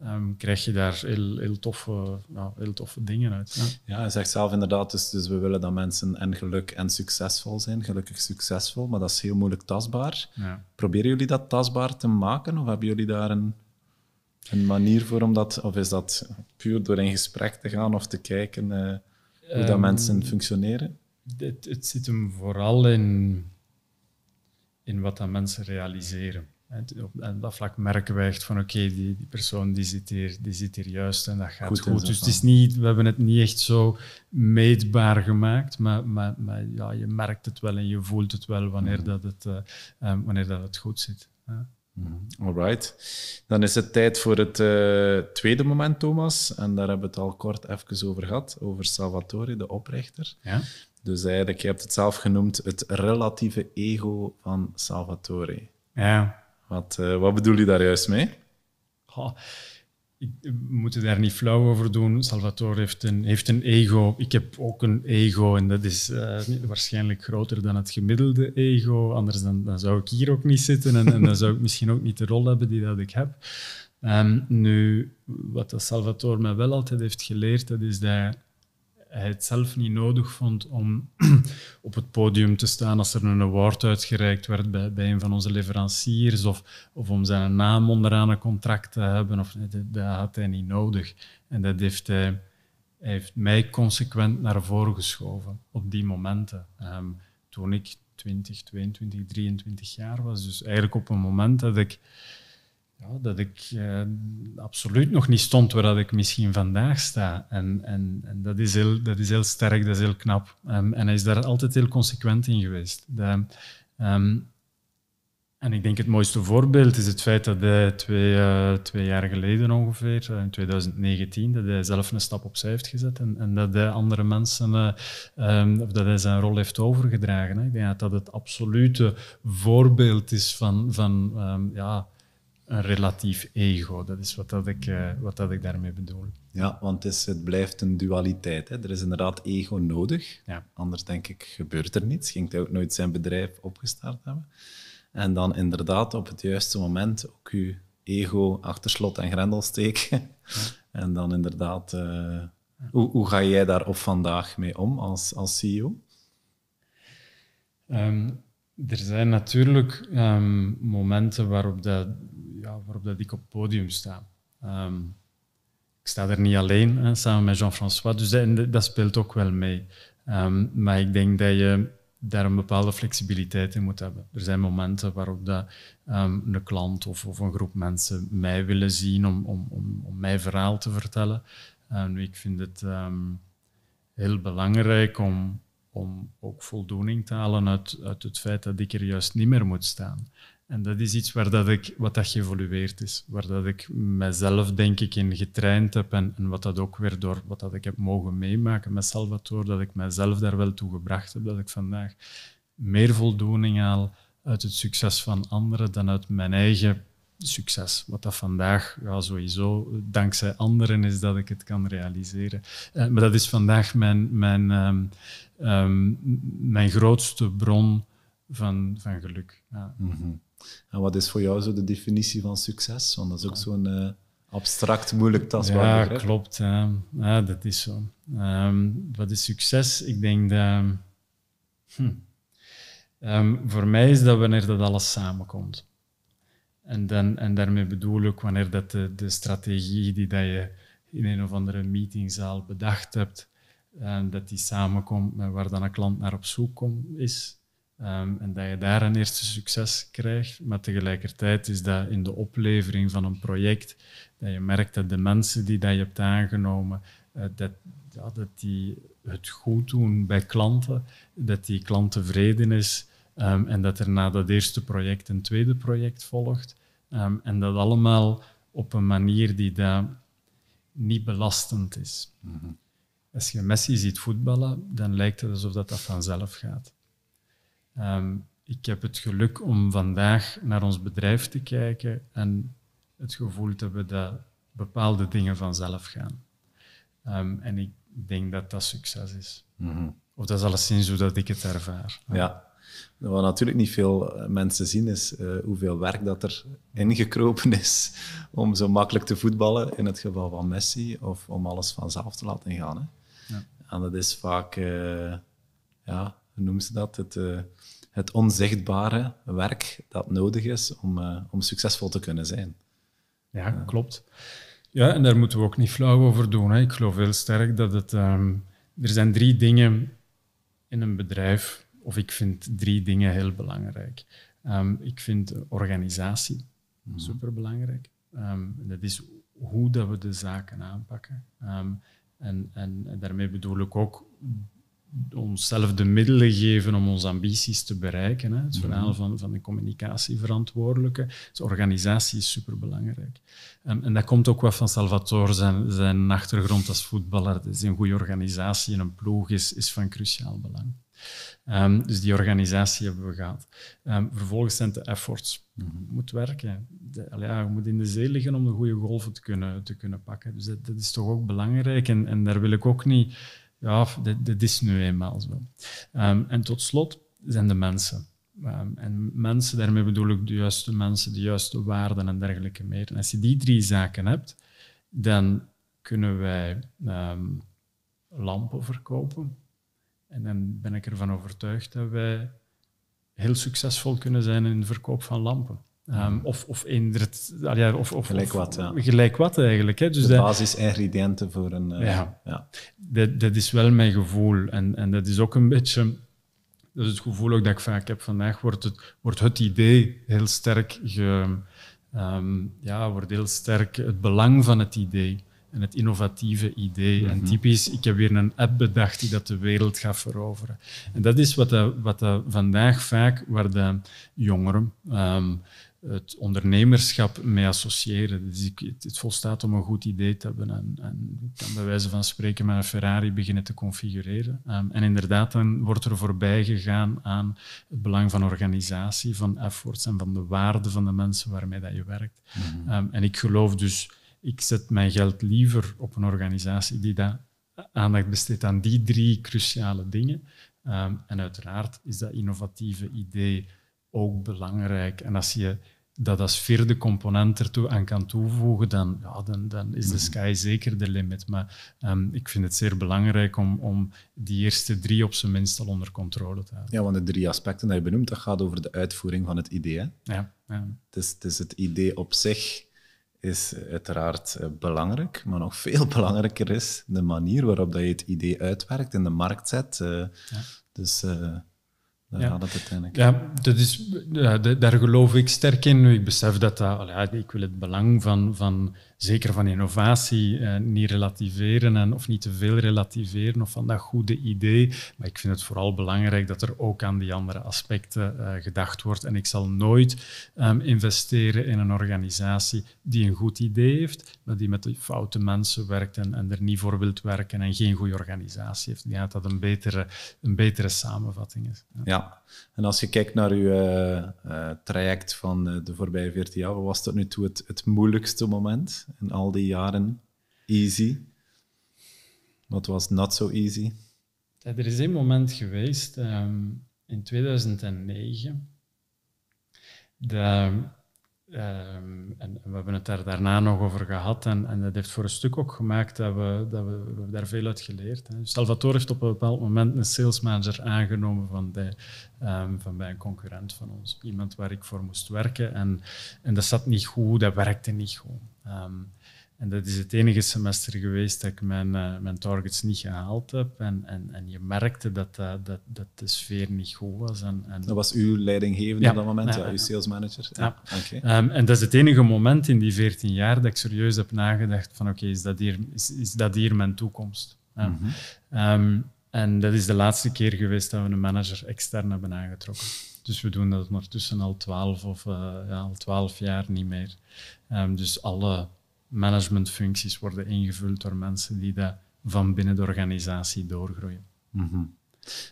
[SPEAKER 2] ehm, krijg je daar heel, heel, toffe, nou, heel toffe dingen uit.
[SPEAKER 1] Ja, zegt zelf inderdaad, dus, dus, we willen dat mensen en geluk en succesvol zijn. Gelukkig succesvol, maar dat is heel moeilijk tastbaar. Proberen jullie dat tastbaar te maken of hebben jullie daar een een manier voor om dat, of is dat puur door in gesprek te gaan of te kijken eh, hoe dat ehm, mensen functioneren?
[SPEAKER 2] Het, het, zit hem vooral in, in wat dat mensen realiseren. En op en dat vlak merken wij echt van oké, die, die, persoon die zit, hier, die zit hier juist en dat gaat goed. goed. Dus het is niet, we hebben het niet echt zo meetbaar gemaakt, maar, maar, maar ja, je merkt het wel en je voelt het wel wanneer, mhm. dat, het, eh, eh, wanneer dat het goed zit.
[SPEAKER 1] Mhm. Alright. Dan is het tijd voor het eh, tweede moment, Thomas. En daar hebben we het al kort even over gehad, over Salvatore, de oprichter. Ja. Dus eigenlijk, je hebt het zelf genoemd, het relatieve ego van Salvatore. Ja. Wat, eh, wat bedoel je daar juist mee?
[SPEAKER 2] Eh, we moeten daar niet flauw over doen. Salvatore heeft een, heeft een ego. Ik heb ook een ego. En dat is eh, waarschijnlijk groter dan het gemiddelde ego. Anders dan, dan zou ik hier ook niet zitten. En, en, dan zou ik misschien ook niet de rol hebben die dat ik heb. Ehm, nu, wat dat Salvatore mij wel altijd heeft geleerd, dat is dat hij het zelf niet nodig vond om [CLEARS THROAT] op het podium te staan als er een award uitgereikt werd bij, bij een van onze leveranciers, of, of om zijn naam onderaan een contract te hebben. Of, dat, had hij niet nodig. En dat heeft hij, heeft mij consequent naar voren geschoven op die momenten. Ehm, toen ik 20, 22, 23 jaar was. Dus eigenlijk op een moment dat ik ja, dat ik eh, absoluut nog niet stond waar dat ik misschien vandaag sta. En, en, en, dat, is heel, dat is heel sterk, dat is heel knap. Um, en hij is daar altijd heel consequent in geweest. De, ehm, en ik denk het mooiste voorbeeld is het feit dat hij twee, eh, twee jaar geleden ongeveer, eh, in 2019, dat hij zelf een stap opzij heeft gezet en, en dat hij andere mensen, ehm, of dat hij zijn rol heeft overgedragen. Hè. Ik denk dat dat het absolute voorbeeld is van, van ja, een relatief ego. Dat is wat, dat ik, eh, wat dat ik daarmee bedoel.
[SPEAKER 1] Ja, want het, is, het blijft een dualiteit. Hè? Er is inderdaad ego nodig. Ja. Anders denk ik, gebeurt er niets. Ging hij ook nooit zijn bedrijf opgestart hebben. En dan inderdaad op het juiste moment ook je ego achter slot en grendel steken. [LAUGHS] en dan inderdaad... Eh, hoe, hoe ga jij daar op vandaag mee om als, als CEO? Ehm, er zijn
[SPEAKER 2] natuurlijk ehm, momenten waarop dat waarop dat ik op het podium sta. Ehm, ik sta er niet alleen, hè, samen met Jean-François, dus dat, speelt ook wel mee. Ehm, maar ik denk dat je daar een bepaalde flexibiliteit in moet hebben. Er zijn momenten waarop dat, ehm, een klant of, of, een groep mensen mij willen zien om, om, om, om mijn verhaal te vertellen. En ik vind het heel belangrijk om, om ook voldoening te halen uit, uit het feit dat ik er juist niet meer moet staan. En dat is iets waar dat ik, wat dat geëvolueerd is, waar dat ik mezelf denk ik in getraind heb en, en, wat dat ook weer door wat dat ik heb mogen meemaken met Salvatore, dat ik mezelf daar wel toe gebracht heb, dat ik vandaag meer voldoening haal uit het succes van anderen dan uit mijn eigen succes. Wat dat vandaag ja, sowieso dankzij anderen is dat ik het kan realiseren. Eh, maar dat is vandaag mijn, mijn, ehm, ehm, mijn grootste bron
[SPEAKER 1] van, van geluk. Ja. Mhm. En wat is voor jou zo de definitie van succes? Want dat is ook zo'n eh, abstract, moeilijk tastbaar begrip.
[SPEAKER 2] Ja, klopt. Ja, dat is zo. Ehm, wat is succes? Ik denk dat... Hm. Ehm, voor mij is dat wanneer dat alles samenkomt. En, dan, en daarmee bedoel ik wanneer dat de, strategie die dat je in een of andere meetingzaal bedacht hebt, eh, dat die samenkomt met waar dan een klant naar op zoek komt, is. Ehm, en dat je daar een eerste succes krijgt, maar tegelijkertijd is dat in de oplevering van een project, dat je merkt dat de mensen die dat je hebt aangenomen, eh, dat, die het goed doen bij klanten, dat die klant tevreden is ehm, en dat er na dat eerste project een tweede project volgt. Ehm, en dat allemaal op een manier die dat niet belastend is. Mhm. Als je Messi ziet voetballen, dan lijkt het alsof dat, dat vanzelf gaat. Ehm, ik heb het geluk om vandaag naar ons bedrijf te kijken en het gevoel te hebben dat bepaalde dingen vanzelf gaan. Ehm, en ik denk dat dat succes is.
[SPEAKER 1] Mhm. Of dat is alleszins hoe dat ik het ervaar. Ja. Wat natuurlijk niet veel eh, mensen zien, is eh, hoeveel werk dat er ingekropen is om zo makkelijk te voetballen, in het geval van Messi, of om alles vanzelf te laten gaan. Hè. Ja. En dat is vaak, eh, ja, hoe noemen ze dat? Het, het onzichtbare werk dat nodig is om, eh, om succesvol te kunnen zijn. Ja, klopt.
[SPEAKER 2] Ja, en daar moeten we ook niet flauw over doen. Hè. Ik geloof heel sterk dat het... Ehm, er zijn drie dingen in een bedrijf, of ik vind drie dingen heel belangrijk. Ehm, ik vind organisatie mhm. superbelangrijk. Ehm, dat is hoe dat we de zaken aanpakken. en, en, daarmee bedoel ik ook onszelf de middelen geven om onze ambities te bereiken. Hè. Het mhm. verhaal van, van de communicatieverantwoordelijke. Dus organisatie is superbelangrijk. en dat komt ook wel van Salvatore, zijn, zijn achtergrond als voetballer. Dus een goede organisatie en een ploeg is, is van cruciaal belang. Ehm, dus die organisatie hebben we gehad. Ehm, vervolgens zijn de efforts. Mm moet werken. De, ja, je moet in de zee liggen om de goede golven te kunnen, te kunnen pakken. Dus dat, dat is toch ook belangrijk. En, en daar wil ik ook niet ja, dit, is nu eenmaal zo. Ehm, en tot slot zijn de mensen. Ehm, en mensen, daarmee bedoel ik de juiste mensen, de juiste waarden en dergelijke meer. En als je die drie zaken hebt, dan kunnen wij ehm, lampen verkopen. En dan ben ik ervan overtuigd dat wij heel succesvol kunnen zijn in de verkoop van lampen. Ehm, of, of, of, of, gelijk wat. Ja. Gelijk wat eigenlijk. Hè. Dus de,
[SPEAKER 1] basis-ingrediënten voor een. Eh, ja,
[SPEAKER 2] ja. Dat, is wel mijn gevoel. En, en dat is ook een beetje. Dat is het gevoel ook dat ik vaak heb. Vandaag wordt het, wordt het idee heel sterk. Ge, ehm, ja, wordt heel sterk het belang van het idee. En het innovatieve idee. En mhm. typisch, ik heb weer een app bedacht die dat de wereld gaat veroveren. En dat is wat, dat, eh, wat dat eh, vandaag vaak waar de jongeren. Ehm, het ondernemerschap mee associëren. Dus ik, het, volstaat om een goed idee te hebben en, en ik kan bij wijze van spreken met een Ferrari beginnen te configureren. Ehm, en inderdaad, dan wordt er voorbij gegaan aan het belang van organisatie, van efforts en van de waarde van de mensen waarmee dat je werkt. Mhm. Ehm, en ik geloof dus, ik zet mijn geld liever op een organisatie die dat aandacht besteedt aan die drie cruciale dingen. Ehm, en uiteraard is dat innovatieve idee ook belangrijk. En als je dat als vierde component ertoe aan kan toevoegen, dan, ja, dan, dan is de mhm. sky zeker de limit. Maar ehm, ik vind het zeer belangrijk om, om die eerste drie op zijn minst al onder controle te
[SPEAKER 1] houden. Ja, want de drie aspecten die je benoemt, dat gaat over de uitvoering van het idee. Ja, Dus, dus het idee op zich is uiteraard eh, belangrijk, maar nog veel [LAUGHS] belangrijker is de manier waarop dat je het idee uitwerkt, in de markt zet. Eh. ja. Dus... Eh, daar ja. gaat het uiteindelijk.
[SPEAKER 2] Ja, dat is, daar geloof ik sterk in. Ik besef dat dat, ik wil het belang van, van zeker van innovatie, eh, niet relativeren en, of niet te veel relativeren of van dat goede idee. Maar ik vind het vooral belangrijk dat er ook aan die andere aspecten eh, gedacht wordt. En ik zal nooit ehm, investeren in een organisatie die een goed idee heeft, maar die met de foute mensen werkt en, en er niet voor wilt werken en geen goede organisatie heeft. Ik dat dat een betere, een betere samenvatting is.
[SPEAKER 1] Ja. en als je kijkt naar uw eh, traject van de voorbije 14 jaar, wat was tot nu toe het, het moeilijkste moment? in al die jaren easy. Wat was not so easy?
[SPEAKER 2] er is een moment geweest ehm, in 2009. Ehm, en, we hebben het daar daarna nog over gehad. En, en, dat heeft voor een stuk ook gemaakt dat we, dat we, daar veel uit geleerd hebben. Salvatore heeft op een bepaald moment een sales manager aangenomen van, de, ehm, van bij een concurrent van ons. Iemand waar ik voor moest werken. En, en dat zat niet goed, dat werkte niet goed. Ehm, en dat is het enige semester geweest dat ik mijn, eh, mijn targets niet gehaald heb. En, en, en je merkte dat, eh, dat, dat de sfeer niet goed was. En, en dat was uw leidinggevende op dat moment, ja, uw sales manager. Ja. Okay. Ehm, en dat is het enige moment in die 14 jaar dat ik serieus heb nagedacht van oké, is dat hier is, is dat hier mijn toekomst? Mhm. Ehm, en dat is de laatste keer geweest dat we een manager extern hebben aangetrokken. Dus we doen dat maar tussen al twaalf of eh, ja, al twaalf jaar niet meer. Ehm, dus alle managementfuncties worden ingevuld door mensen die dat van binnen de organisatie doorgroeien.
[SPEAKER 1] Mhm.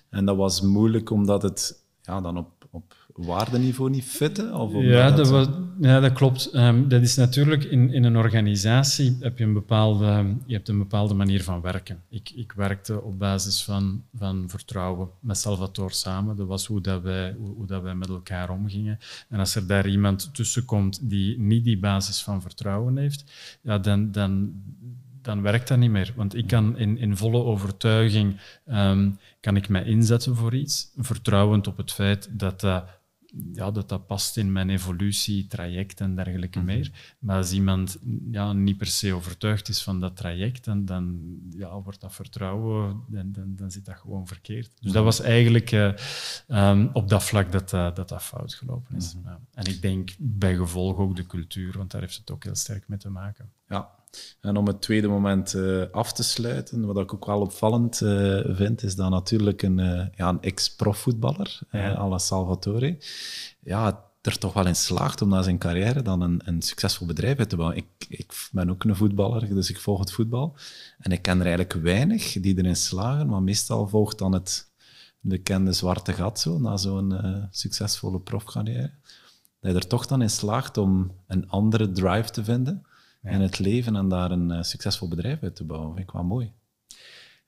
[SPEAKER 1] En dat was moeilijk omdat het ja, dan op waardeniveau niet vetten Of ja, dat, was,
[SPEAKER 2] ja, dat klopt. Ehm, dat is natuurlijk in, in een organisatie heb je een bepaalde, je hebt een bepaalde manier van werken. Ik, ik werkte op basis van, van vertrouwen met Salvatore samen. Dat was hoe, dat wij, hoe, dat wij met elkaar omgingen. En als er daar iemand tussenkomt die niet die basis van vertrouwen heeft, ja, dan, dan, dan werkt dat niet meer. Want ik kan in, in volle overtuiging ehm, kan ik mij inzetten voor iets, vertrouwend op het feit dat dat ja, dat dat past in mijn evolutie, traject en dergelijke mhm. meer. Maar als iemand ja, niet per se overtuigd is van dat traject, dan, dan ja, wordt dat vertrouwen, dan, dan, zit dat gewoon verkeerd. Dus dat mhm. was eigenlijk eh, ehm, op dat vlak eh, dat dat, fout gelopen is.
[SPEAKER 1] Mhm. ja. En ik denk bij gevolg ook de cultuur, want daar heeft het ook heel sterk mee te maken. Ja, en om het tweede moment eh, af te sluiten, wat ik ook wel opvallend eh, vind, is dat natuurlijk een, eh, ja, een ex-profvoetballer, ja. Salvatore, ja, er toch wel in slaagt om na zijn carrière dan een, een succesvol bedrijf uit te bouwen. Ik, ik, ben ook een voetballer, dus ik volg het voetbal. En ik ken er eigenlijk weinig die erin slagen, maar meestal volgt dan het bekende zwarte gat zo, na zo'n succesvolle profcarrière. Dat hij er toch dan in slaagt om een andere drive te vinden en het leven en daar een eh, succesvol bedrijf uit te bouwen. Vind ik wel mooi.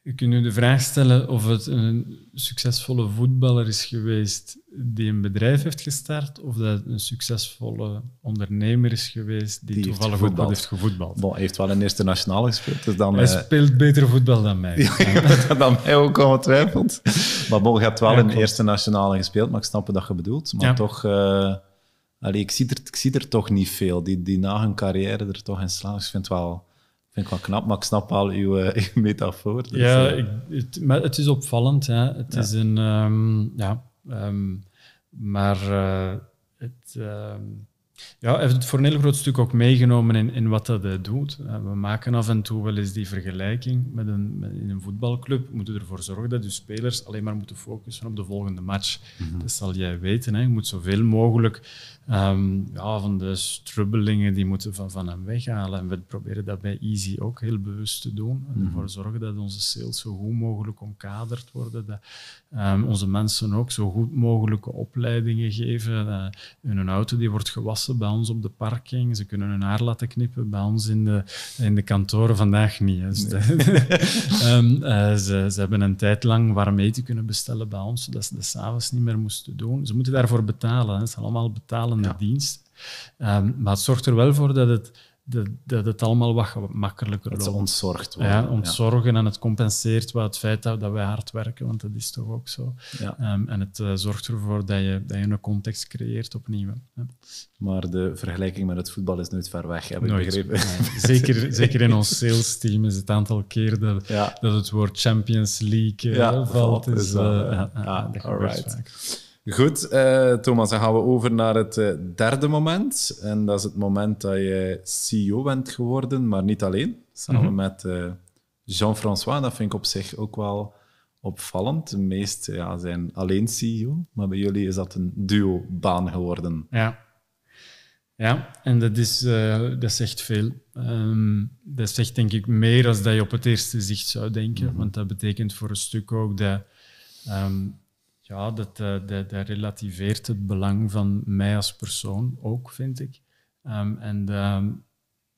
[SPEAKER 2] Je kunt nu de vraag stellen of het een succesvolle voetballer is geweest die een bedrijf heeft gestart, of
[SPEAKER 1] dat het een succesvolle ondernemer is geweest die, toevallig voetbal heeft gevoetbald. Bon, hij heeft wel een eerste nationale gespeeld. Dus dan, hij eh,
[SPEAKER 2] speelt beter voetbal dan mij. [LAUGHS] Ja,
[SPEAKER 1] dan mij ook ongetwijfeld. Maar Bol je hebt wel een eerste nationale gespeeld, maar ik snap dat je bedoelt. Maar toch... Eh, ik, zie er, ik zie er toch niet veel die, die na hun carrière er toch in slaan Dus ik vind het wel, vind ik wel knap, maar ik snap al eh, [LAUGHS] uw, metafoor. Dus, ja, eh. ik,
[SPEAKER 2] het, het is opvallend. Hè. Het is een. Ehm, ja, ehm, maar eh, het. Ehm, ja, hij heeft voor een heel groot stuk ook meegenomen in, in wat dat doet. Eh, we maken af en toe wel eens die vergelijking met een, in een voetbalclub. We moeten ervoor zorgen dat je spelers alleen maar moeten focussen op de volgende match. Mhm. Dat zal jij weten. Hè. Je moet zoveel mogelijk ehm, ja, van de strubbelingen die moeten van, van hem weghalen. En we proberen dat bij Easy ook heel bewust te doen. En mhm. ervoor zorgen dat onze sales zo goed mogelijk omkaderd worden. Dat ehm, onze mensen ook zo goed mogelijke opleidingen geven. Uh, eh, een auto die wordt gewassen bij ons op de parking. Ze kunnen hun haar laten knippen bij ons in de, in de kantoren. Vandaag niet. Dus [LAUGHS] ze, ze, hebben een tijd lang warm kunnen bestellen bij ons, zodat ze dat s'avonds niet meer moesten doen. Ze moeten daarvoor betalen. Het is allemaal betalende ja. diensten. Ehm, maar het zorgt er wel voor dat het dat, het allemaal wat makkelijker loopt. Dat is ontzorgd Ja, ontzorgen en het compenseert wat het feit dat, wij hard werken, want dat is toch ook zo. Ehm, en het eh, zorgt ervoor dat je, dat je een context creëert opnieuw.
[SPEAKER 1] Hè. Maar de vergelijking met het voetbal is nooit ver weg, heb ik begrepen. Zeker, [LAUGHS] zeker in
[SPEAKER 2] ons sales team is het aantal keer dat, het woord Champions League eh, valt. Is, eh, ja, dat
[SPEAKER 1] Goed, eh, Thomas, dan gaan we over naar het eh, derde moment. En dat is het moment dat je CEO bent geworden, maar niet alleen. Samen mhm. met eh, Jean-François. Dat vind ik op zich ook wel opvallend. De meeste ja, zijn alleen CEO, maar bij jullie is dat een duo-baan geworden.
[SPEAKER 2] Ja. Ja, en dat is, dat zegt veel. Ehm, dat zegt denk ik meer dan dat je op het eerste zicht zou denken. Mhm. Want dat betekent voor een stuk ook dat... Ehm, ja, dat, eh, dat, dat, relativeert het belang van mij als persoon ook, vind ik. Ehm, en, ehm,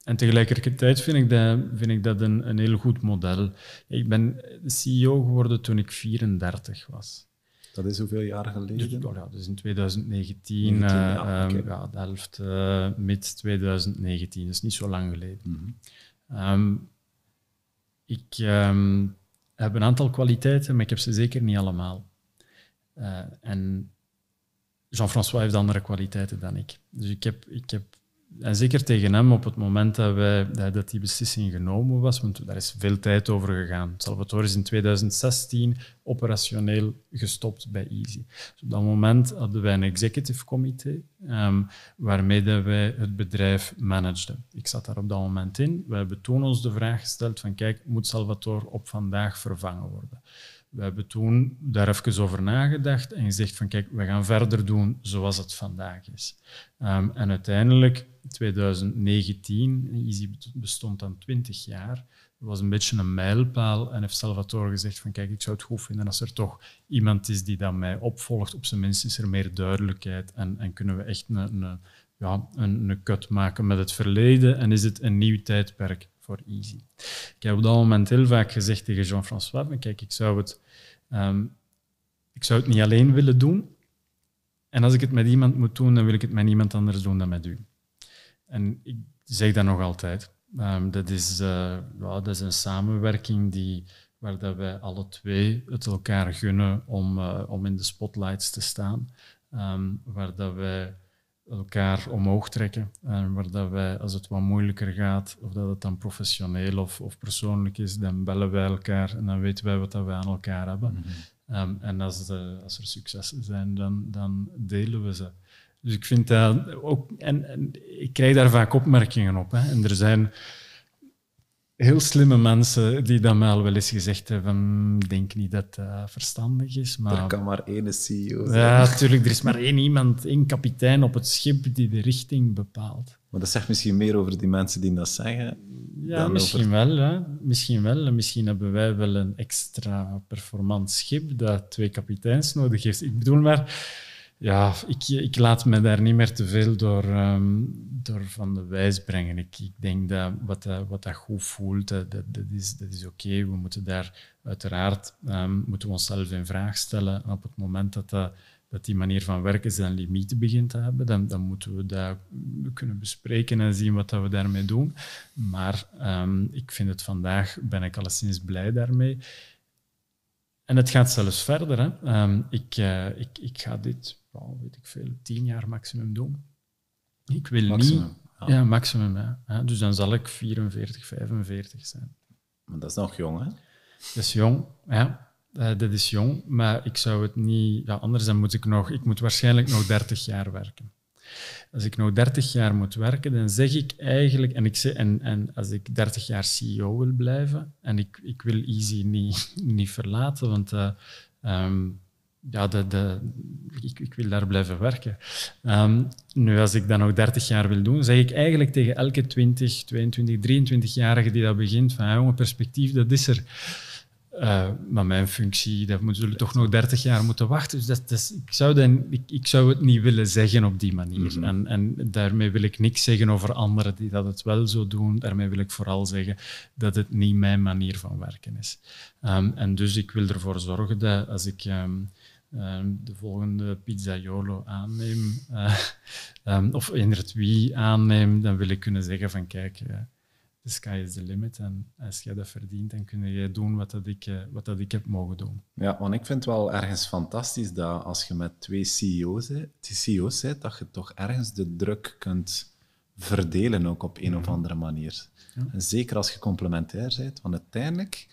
[SPEAKER 2] en tegelijkertijd vind ik dat, vind ik dat een, een heel goed model. Ik ben CEO geworden toen ik 34 was.
[SPEAKER 1] Dat is hoeveel jaar geleden? Dus, dus
[SPEAKER 2] in 2019, eh, ehm, ja, de helft eh, mid 2019, dus is niet zo lang geleden. Mhm. ik heb een aantal kwaliteiten, maar ik heb ze zeker niet allemaal. Eh, en Jean-François heeft andere kwaliteiten dan ik. Dus ik heb, ik heb, en zeker tegen hem op het moment dat, wij, dat die beslissing genomen was, want daar is veel tijd over gegaan. Salvatore is in 2016 operationeel gestopt bij Easy. Dus op dat moment hadden wij een executive committee ehm, waarmee dat wij het bedrijf manageden. Ik zat daar op dat moment in. We hebben toen ons de vraag gesteld van kijk, moet Salvatore op vandaag vervangen worden? We hebben toen daar even over nagedacht en gezegd van kijk, we gaan verder doen zoals het vandaag is. Ehm, en uiteindelijk, 2019, Easy bestond dan 20 jaar, dat was een beetje een mijlpaal. En heeft Salvatore gezegd van kijk, ik zou het goed vinden als er toch iemand is die dan mij opvolgt. Op zijn minst is er meer duidelijkheid en, en kunnen we echt een, een, ja, een, een cut maken met het verleden en is het een nieuw tijdperk voor easy. Ik heb op dat moment heel vaak gezegd tegen Jean-François, kijk, ik zou, het, ehm, ik zou het niet alleen willen doen. En als ik het met iemand moet doen, dan wil ik het met niemand anders doen dan met u. En ik zeg dat nog altijd. Ehm, dat, is, eh, dat is een samenwerking die, waar dat wij alle twee het elkaar gunnen om, eh, om in de spotlights te staan. Ehm, waar dat wij elkaar omhoog trekken. En eh, dat wij, als het wat moeilijker gaat, of dat het dan professioneel of, of persoonlijk is, dan bellen wij elkaar en dan weten wij wat dat wij aan elkaar hebben. Mhm. Ehm, en als, de, eh, als er successen zijn, dan, dan delen we ze. Dus ik vind dat ook, en, en ik krijg daar vaak opmerkingen op. Hè. En er zijn heel slimme mensen die dat mij al wel eens gezegd hebben. Mm, ik denk niet dat dat verstandig is. Maar... Er kan maar één CEO zijn. Ja, natuurlijk. Er is maar één iemand, één kapitein op het schip die de richting bepaalt.
[SPEAKER 1] Maar dat zegt misschien meer over die mensen die dat zeggen.
[SPEAKER 2] Ja, misschien, wel, hè? misschien wel. Misschien hebben wij wel een extra performant schip dat twee kapiteins nodig heeft. Ik bedoel maar ja, ik, ik laat me daar niet meer te veel door, ehm, door van de wijs brengen. Ik, ik denk dat wat, dat eh, wat dat goed voelt, dat, dat, is, dat is oké. We moeten daar uiteraard ehm, moeten we onszelf in vraag stellen. op het moment dat, dat, dat die manier van werken zijn limieten begint te hebben, dan, dan moeten we dat kunnen bespreken en zien wat dat we daarmee doen. Maar ehm, ik vind het vandaag, ben ik alleszins blij daarmee. En het gaat zelfs verder. Hè. ik, eh, ik, ik ga dit weet ik veel, tien jaar maximum doen. Ik wil niet... Ja, ja maximum. Ja. Dus dan zal ik 44,
[SPEAKER 1] 45 zijn. Maar dat is nog jong, hè?
[SPEAKER 2] Dat is jong, ja. Eh, dat is jong, maar ik zou het niet... Ja, anders dan moet ik nog... Ik moet waarschijnlijk nog 30 jaar werken. Als ik nog 30 jaar moet werken, dan zeg ik eigenlijk... En, ik zeg, en, en als ik 30 jaar CEO wil blijven, en ik, ik wil Easy niet, [LAUGHS] niet verlaten, want... Eh, ehm, ja, de, ik, ik, wil daar blijven werken. Ehm, nu, als ik dat nog 30 jaar wil doen, zeg ik eigenlijk tegen elke 20, 22, 23-jarige die dat begint: van jonge perspectief, dat is er. Eh, maar mijn functie, dat moet zullen toch nog 30 jaar moeten wachten. Dus dat, is, ik, zou dan, ik, ik, zou het niet willen zeggen op die manier. Mhm. en, en, daarmee wil ik niks zeggen over anderen die dat het wel zo doen. Daarmee wil ik vooral zeggen dat het niet mijn manier van werken is. Ehm, en dus ik wil ervoor zorgen dat als ik ehm, Ehm, de volgende pizzaiolo aanneem, uh, um, [LAUGHS] of inderdaad wie aanneem, dan wil ik kunnen zeggen van kijk, eh, the sky is the limit. En als jij dat verdient, dan kun jij doen wat, dat ik, eh, wat dat ik heb mogen doen.
[SPEAKER 1] Ja, want ik vind het wel ergens fantastisch dat als je met twee CEO's, CEO's bent, dat je toch ergens de druk kunt verdelen ook op een of mhm. andere manier. En zeker als je complementair bent, want uiteindelijk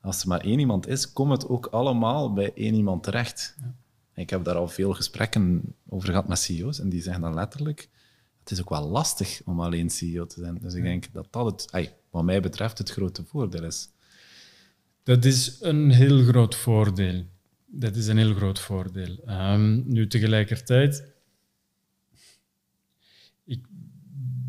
[SPEAKER 1] als er maar één iemand is, komt het ook allemaal bij één iemand terecht. Ik heb daar al veel gesprekken over gehad met CEO's en die zeggen dan letterlijk: Het is ook wel lastig om alleen CEO te zijn. Dus ik denk dat dat het, wat mij betreft, het grote voordeel is. Dat is een heel groot voordeel.
[SPEAKER 2] Dat is een heel groot voordeel. Ehm, nu tegelijkertijd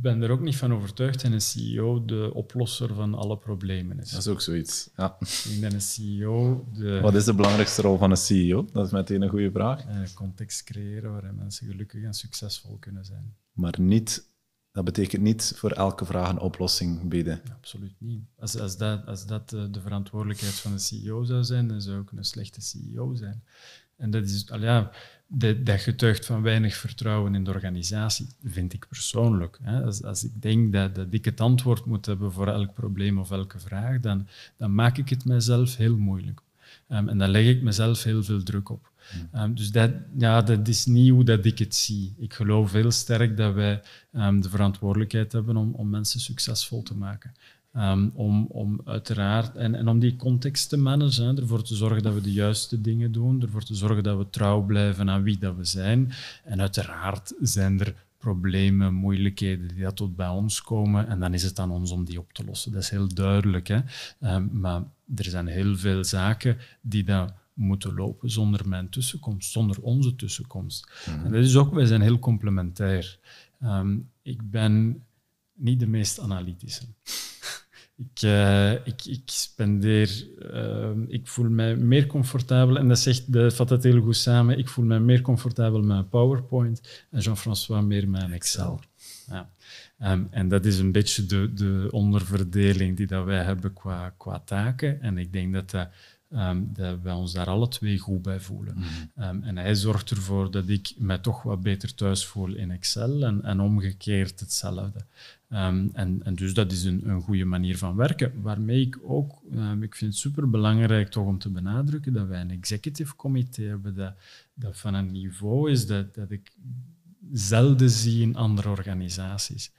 [SPEAKER 2] ben er ook niet van overtuigd dat een CEO de oplosser van alle problemen is. Dat is ook zoiets. Ja. Ik denk dat een CEO. De... Wat is de belangrijkste
[SPEAKER 1] rol van een CEO? Dat is meteen een goede vraag. Een eh,
[SPEAKER 2] context creëren waarin mensen gelukkig en succesvol kunnen zijn.
[SPEAKER 1] Maar niet, dat betekent niet voor elke vraag een oplossing bieden. absoluut
[SPEAKER 2] niet. Als, als dat, als dat eh, de verantwoordelijkheid van de CEO zou zijn, dan zou ik een slechte CEO zijn. En dat is, al ja, dat getuigt van weinig vertrouwen in de organisatie, vind ik persoonlijk. Hè. Als, als, ik denk dat, dat ik het antwoord moet hebben voor elk probleem of elke vraag, dan, dan maak ik het mezelf heel moeilijk. Ehm, en dan leg ik mezelf heel veel druk op. Hmm. Ehm, dus dat, ja, dat is niet hoe dat ik het zie. Ik geloof heel sterk dat wij ehm, de verantwoordelijkheid hebben om, om mensen succesvol te maken. Ehm, om, om uiteraard, en, en om die context te managen, hè, ervoor te zorgen dat we de juiste dingen doen, ervoor te zorgen dat we trouw blijven aan wie dat we zijn. En uiteraard zijn er problemen, moeilijkheden die dat tot bij ons komen. En dan is het aan ons om die op te lossen. Dat is heel duidelijk. Hè? Ehm, maar er zijn heel veel zaken die dan moeten lopen zonder mijn tussenkomst, zonder onze tussenkomst. Mhm. En dat is ook, wij zijn heel complementair. Ehm, ik ben niet de meest analytische. ik, eh, ik, ik spendeer, eh, ik voel mij meer comfortabel, en dat zegt de het heel goed samen, ik voel mij meer comfortabel met PowerPoint en Jean-François meer met Excel. Ja. Ehm, en dat is een beetje de, de onderverdeling die dat wij hebben qua, qua taken. En ik denk dat dat Ehm, dat wij ons daar alle twee goed bij voelen. Mhm. Ehm, en hij zorgt ervoor dat ik mij toch wat beter thuis voel in Excel en, en omgekeerd hetzelfde. Ehm, en, dus dat is een, een goede manier van werken, waarmee ik ook, ik vind het belangrijk toch om te benadrukken dat wij een executive committee hebben dat, dat van een niveau is dat, dat ik zelden zie in andere organisaties.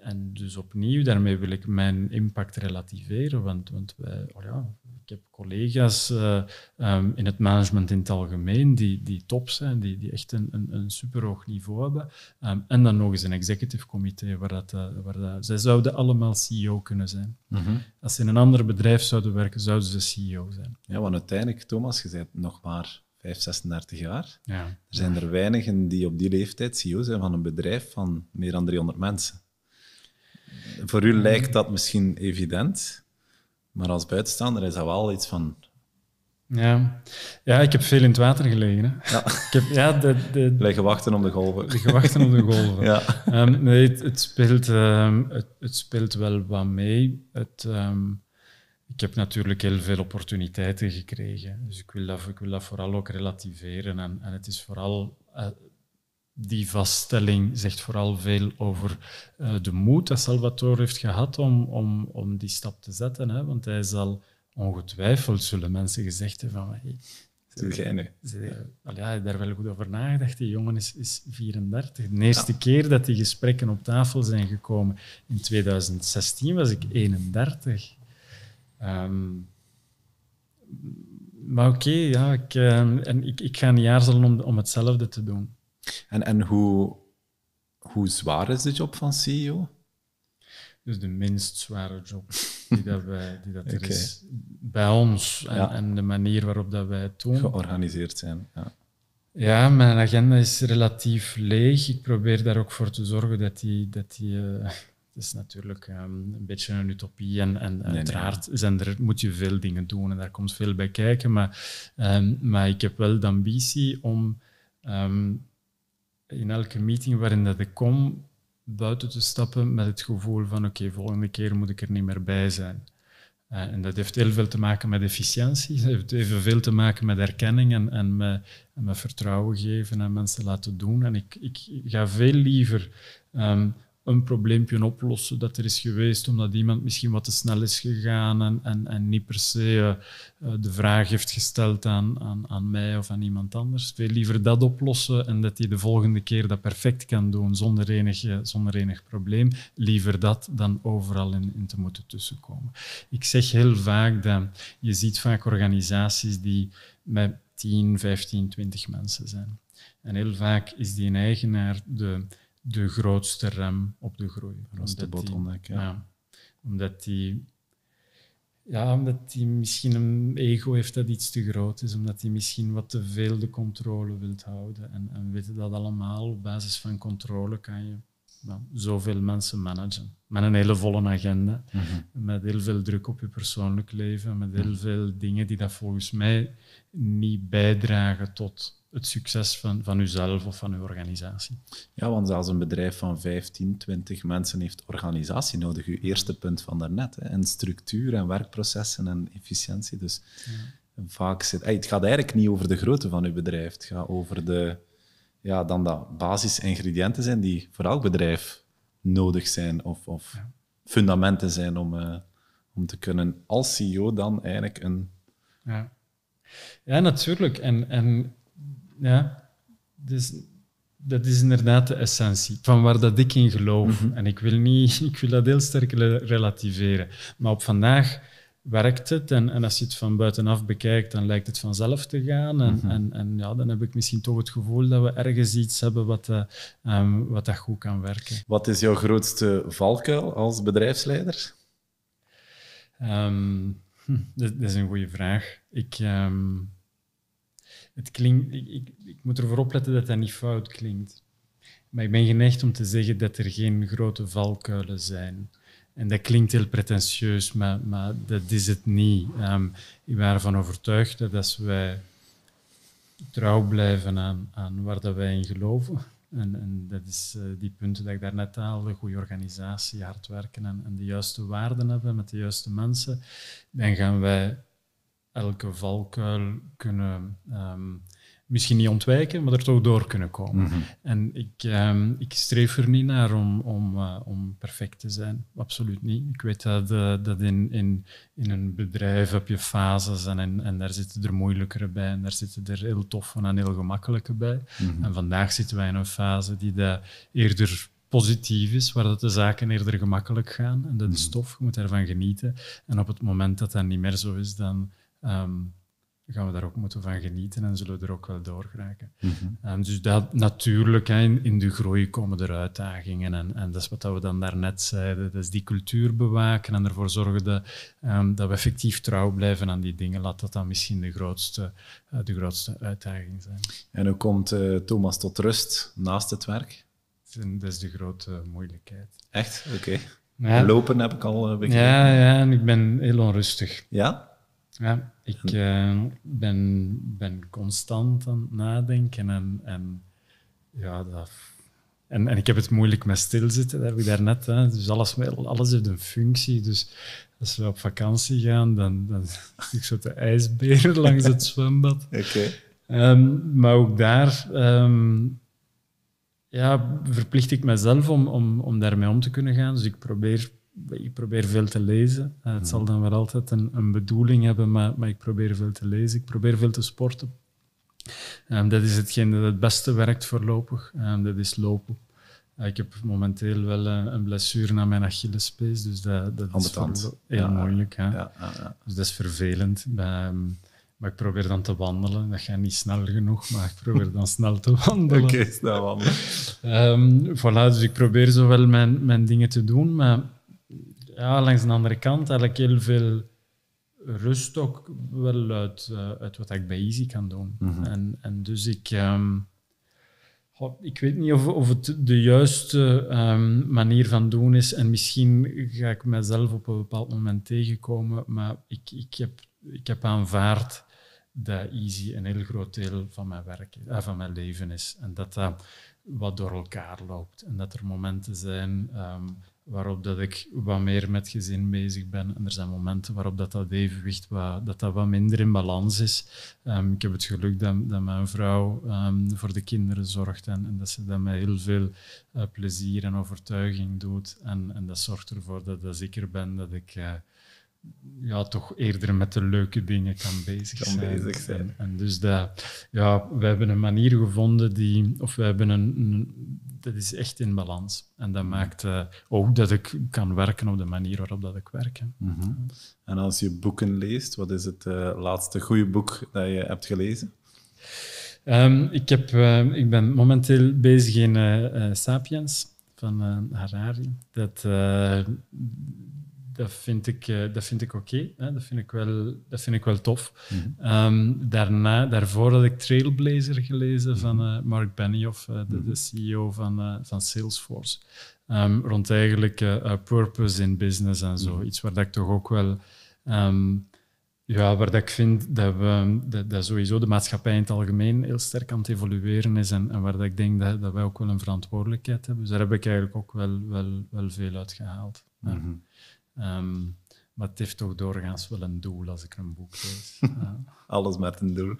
[SPEAKER 2] en dus opnieuw, daarmee wil ik mijn impact relativeren, want, want wij, oh ja, ik heb collega's eh, ehm, in het management in het algemeen die, die top zijn, die, die echt een, een, een superhoog niveau hebben. Ehm, en dan nog eens een executive comité, waar, dat, eh, waar dat, zij zouden allemaal CEO kunnen
[SPEAKER 1] zijn. Mhm.
[SPEAKER 2] Als ze in een ander bedrijf zouden werken, zouden ze CEO zijn.
[SPEAKER 1] Ja, want uiteindelijk, Thomas, je bent nog maar 5, 36 jaar. Ja. Er zijn er weinigen die op die leeftijd CEO zijn van een bedrijf van meer dan 300 mensen. Voor u lijkt dat misschien evident, maar als buitenstaander is dat wel iets van...
[SPEAKER 2] Ja, ja ik heb veel in het water gelegen. Ja. [LAUGHS] Ik heb,
[SPEAKER 1] ja, de, de, wachten op de golven. wachten op de golven. [LAUGHS] ja.
[SPEAKER 2] Ehm, nee, het, het speelt, ehm, het, speelt wel wat mee. Het, ehm, ik heb natuurlijk heel veel opportuniteiten gekregen. Dus ik wil dat, ik wil dat vooral ook relativeren. En, en het is vooral... Eh, die vaststelling zegt vooral veel over eh, de moed dat Salvatore heeft gehad om, om, om die stap te zetten. Hè? Want hij zal ongetwijfeld, zullen mensen gezegd hebben van... Hey, ze, al ja, daar wel goed over nagedacht. Die jongen is, is 34. De eerste keer dat die gesprekken op tafel zijn gekomen in 2016 was ik 31. Ehm, maar oké, ja, ik, eh, en ik, ik ga een jaar zullen om, om hetzelfde te doen.
[SPEAKER 1] En, en hoe, hoe zwaar is de job van CEO? Dus de minst zware job [LAUGHS] die dat, wij, die dat er is bij ons en,
[SPEAKER 2] en, de manier waarop dat wij het doen. Georganiseerd zijn. Ja. ja. mijn agenda is relatief leeg. Ik probeer daar ook voor te zorgen dat die. Dat die eh, het is natuurlijk ehm, een beetje een utopie en, en uiteraard Zijn er, moet je veel dingen doen en daar komt veel bij kijken. Maar, ehm, maar ik heb wel de ambitie om ehm, in elke meeting waarin dat ik kom, buiten te stappen met het gevoel van oké, volgende keer moet ik er niet meer bij zijn. Eh, en dat heeft heel veel te maken met efficiëntie, [LAUGHS] dat heeft evenveel te maken met erkenning en, en, met, en met vertrouwen geven en mensen laten doen. En ik, ik ga veel liever ehm, een probleempje oplossen dat er is geweest omdat iemand misschien wat te snel is gegaan en, en, en niet per se eh, eh, de vraag heeft gesteld aan, aan, aan mij of aan iemand anders. Veel liever dat oplossen en dat hij de volgende keer dat perfect kan doen zonder enig, eh, zonder enig probleem. Liever dat dan overal in, in te moeten tussenkomen. Ik zeg heel vaak dat je ziet vaak organisaties die met 10, 15, 20 mensen zijn. En heel vaak is die eigenaar de de grootste rem op de groei. Dat de bottleneck, ja. Omdat die... Ja, omdat hij misschien een ego heeft dat iets te groot is, omdat hij misschien wat te veel de controle wilt houden. En, en weten dat allemaal, op basis van controle kan je nou, zoveel mensen managen. Met een hele volle agenda, mhm. met heel veel druk op je persoonlijk leven, met heel mhm. veel dingen die dat volgens mij niet bijdragen tot het succes van, van uzelf of van uw organisatie.
[SPEAKER 1] Ja, want zelfs een bedrijf van 15, 20 mensen heeft organisatie nodig. Uw eerste punt van daarnet. Hè. En structuur en werkprocessen en efficiëntie. Dus ja. vaak zit... Hey, het gaat eigenlijk niet over de grootte van uw bedrijf. Het gaat over de... Ja, dan dat basisingrediënten zijn die voor elk bedrijf nodig zijn. Of, of fundamenten zijn om, eh, om te kunnen als CEO dan eigenlijk een...
[SPEAKER 2] Ja, ja natuurlijk. En... en ja, dus dat is inderdaad de essentie van waar dat ik in geloof. Mhm. En ik wil, niet, [LAUGHS] ik wil dat heel sterk relativeren. Maar op vandaag werkt het. En, en als je het van buitenaf bekijkt, dan lijkt het vanzelf te gaan. En, mhm. en, en ja, dan heb ik misschien toch het gevoel dat we ergens iets hebben wat, eh,
[SPEAKER 1] ehm, wat dat goed kan werken. Wat is jouw grootste valkuil als bedrijfsleider?
[SPEAKER 2] Ehm, hm, dat, is een goede vraag. Ik. Ehm, het klinkt, ik, ik, moet ervoor opletten dat dat niet fout klinkt. Maar ik ben geneigd om te zeggen dat er geen grote valkuilen zijn. En dat klinkt heel pretentieus, maar, maar dat is het niet. Ehm, ik ben ervan overtuigd dat als wij trouw blijven aan, aan waar dat wij in geloven, en, en dat is eh, die punten die ik daarnet haalde, goede organisatie, hard werken en, en de juiste waarden hebben met de juiste mensen, dan gaan wij elke valkuil kunnen ehm, misschien niet ontwijken, maar er toch door kunnen komen. Mhm. En ik, ehm, ik streef er niet naar om, om, eh, om perfect te zijn. Absoluut niet. Ik weet dat, eh, dat in, in, in een bedrijf heb je fases en, en, daar zitten er moeilijkere bij en daar zitten er heel toffe en heel gemakkelijke bij. Mhm. En vandaag zitten wij in een fase die daar eerder positief is, waar dat de zaken eerder gemakkelijk gaan. En dat is mhm. tof, je moet ervan genieten. En op het moment dat dat niet meer zo is, dan um, gaan we daar ook moeten van genieten en zullen we er ook wel door geraken. Mhm. Ehm, dus dat, natuurlijk, in, in, de groei komen er uitdagingen. En, en dat is wat we dan daarnet zeiden. Dat is die cultuur bewaken en ervoor zorgen dat, ehm, we effectief trouw blijven aan die dingen. Laat dat dan misschien de grootste, eh, de grootste uitdaging zijn.
[SPEAKER 1] En hoe komt eh, Thomas tot rust naast het werk?
[SPEAKER 2] Dat is de grote moeilijkheid.
[SPEAKER 1] Echt? Oké. Ja. Lopen heb ik al eh, begrepen. Ja,
[SPEAKER 2] ja, en ik ben heel onrustig. Ja? Ja, ik eh, ben, ben constant aan het nadenken en, en ja, dat, en, en ik heb het moeilijk met stilzitten, dat heb ik daarnet. Hè. Dus alles, alles heeft een functie. Dus als we op vakantie gaan, dan, dan [LAUGHS] ik zo de ijsberen [LAUGHS] langs het zwembad. Ehm, maar ook daar ehm, ja, verplicht ik mezelf om, om, om daarmee om te kunnen gaan. Dus ik probeer ik probeer veel te lezen. Eh, het zal dan wel altijd een, een bedoeling hebben, maar, maar, ik probeer veel te lezen. Ik probeer veel te sporten. Ehm, dat is hetgeen dat het beste werkt voorlopig. Ehm, dat is lopen. Eh, ik heb momenteel wel eh, een, blessure aan mijn Achillespees, dus dat, dat is heel moeilijk. Ja, ja, dus dat is vervelend. Ehm, maar ik probeer dan te wandelen. Dat gaat niet snel genoeg, maar ik probeer dan [LAUGHS] snel te wandelen. Oké,
[SPEAKER 1] snel wandelen.
[SPEAKER 2] um, voilà, dus ik probeer zowel mijn, mijn dingen te doen, maar ja, langs de andere kant had ik heel veel rust ook wel uit, eh, uit wat ik bij Easy kan doen. Mhm. en, en dus ik... Ehm, ik weet niet of, of het de juiste ehm, manier van doen is. En misschien ga ik mezelf op een bepaald moment tegenkomen. Maar ik, ik, heb, ik heb aanvaard dat Easy een heel groot deel van mijn, werk, eh, van mijn leven is. En dat dat wat door elkaar loopt. En dat er momenten zijn ehm, waarop dat ik wat meer met gezin bezig ben. En er zijn momenten waarop dat, dat evenwicht wat, dat dat wat minder in balans is. Ehm, ik heb het geluk dat, dat mijn vrouw ehm, voor de kinderen zorgt en, en, dat ze dat met heel veel eh, plezier en overtuiging doet. En, en dat zorgt ervoor dat, ik zeker ben, dat ik... Eh, ja, toch eerder met de leuke dingen kan bezig zijn. En, dus dat, ja, we hebben een manier gevonden die, of we hebben een, dat is echt in balans. En dat maakt eh, ook dat ik kan werken op de manier waarop dat ik
[SPEAKER 1] werk. Mhm. En als je boeken leest, wat is het eh, laatste goede boek dat je hebt gelezen?
[SPEAKER 2] Ehm, ik, heb, eh, ik ben momenteel bezig in Sapiens van Harari. Dat, dat vind ik, eh, dat vind ik oké. dat, vind ik wel, dat vind ik wel tof. Mhm. Ehm, daarna, daarvoor had ik Trailblazer gelezen van mhm. eh, Mark Benioff, eh, de, mhm. CEO van, van Salesforce. Ehm, rond eigenlijk purpose in business en zo. Iets waar dat ik toch ook wel... Ehm, ja, waar dat ik vind dat, we, dat, dat, sowieso de maatschappij in het algemeen heel sterk aan het evolueren is en, en waar dat ik denk dat, dat wij ook wel een verantwoordelijkheid hebben. Dus daar heb ik eigenlijk ook wel, wel, wel veel uit gehaald. Ehm, maar het heeft toch doorgaans wel een doel als ik een
[SPEAKER 1] boek lees. [LAUGHS] Alles met een doel.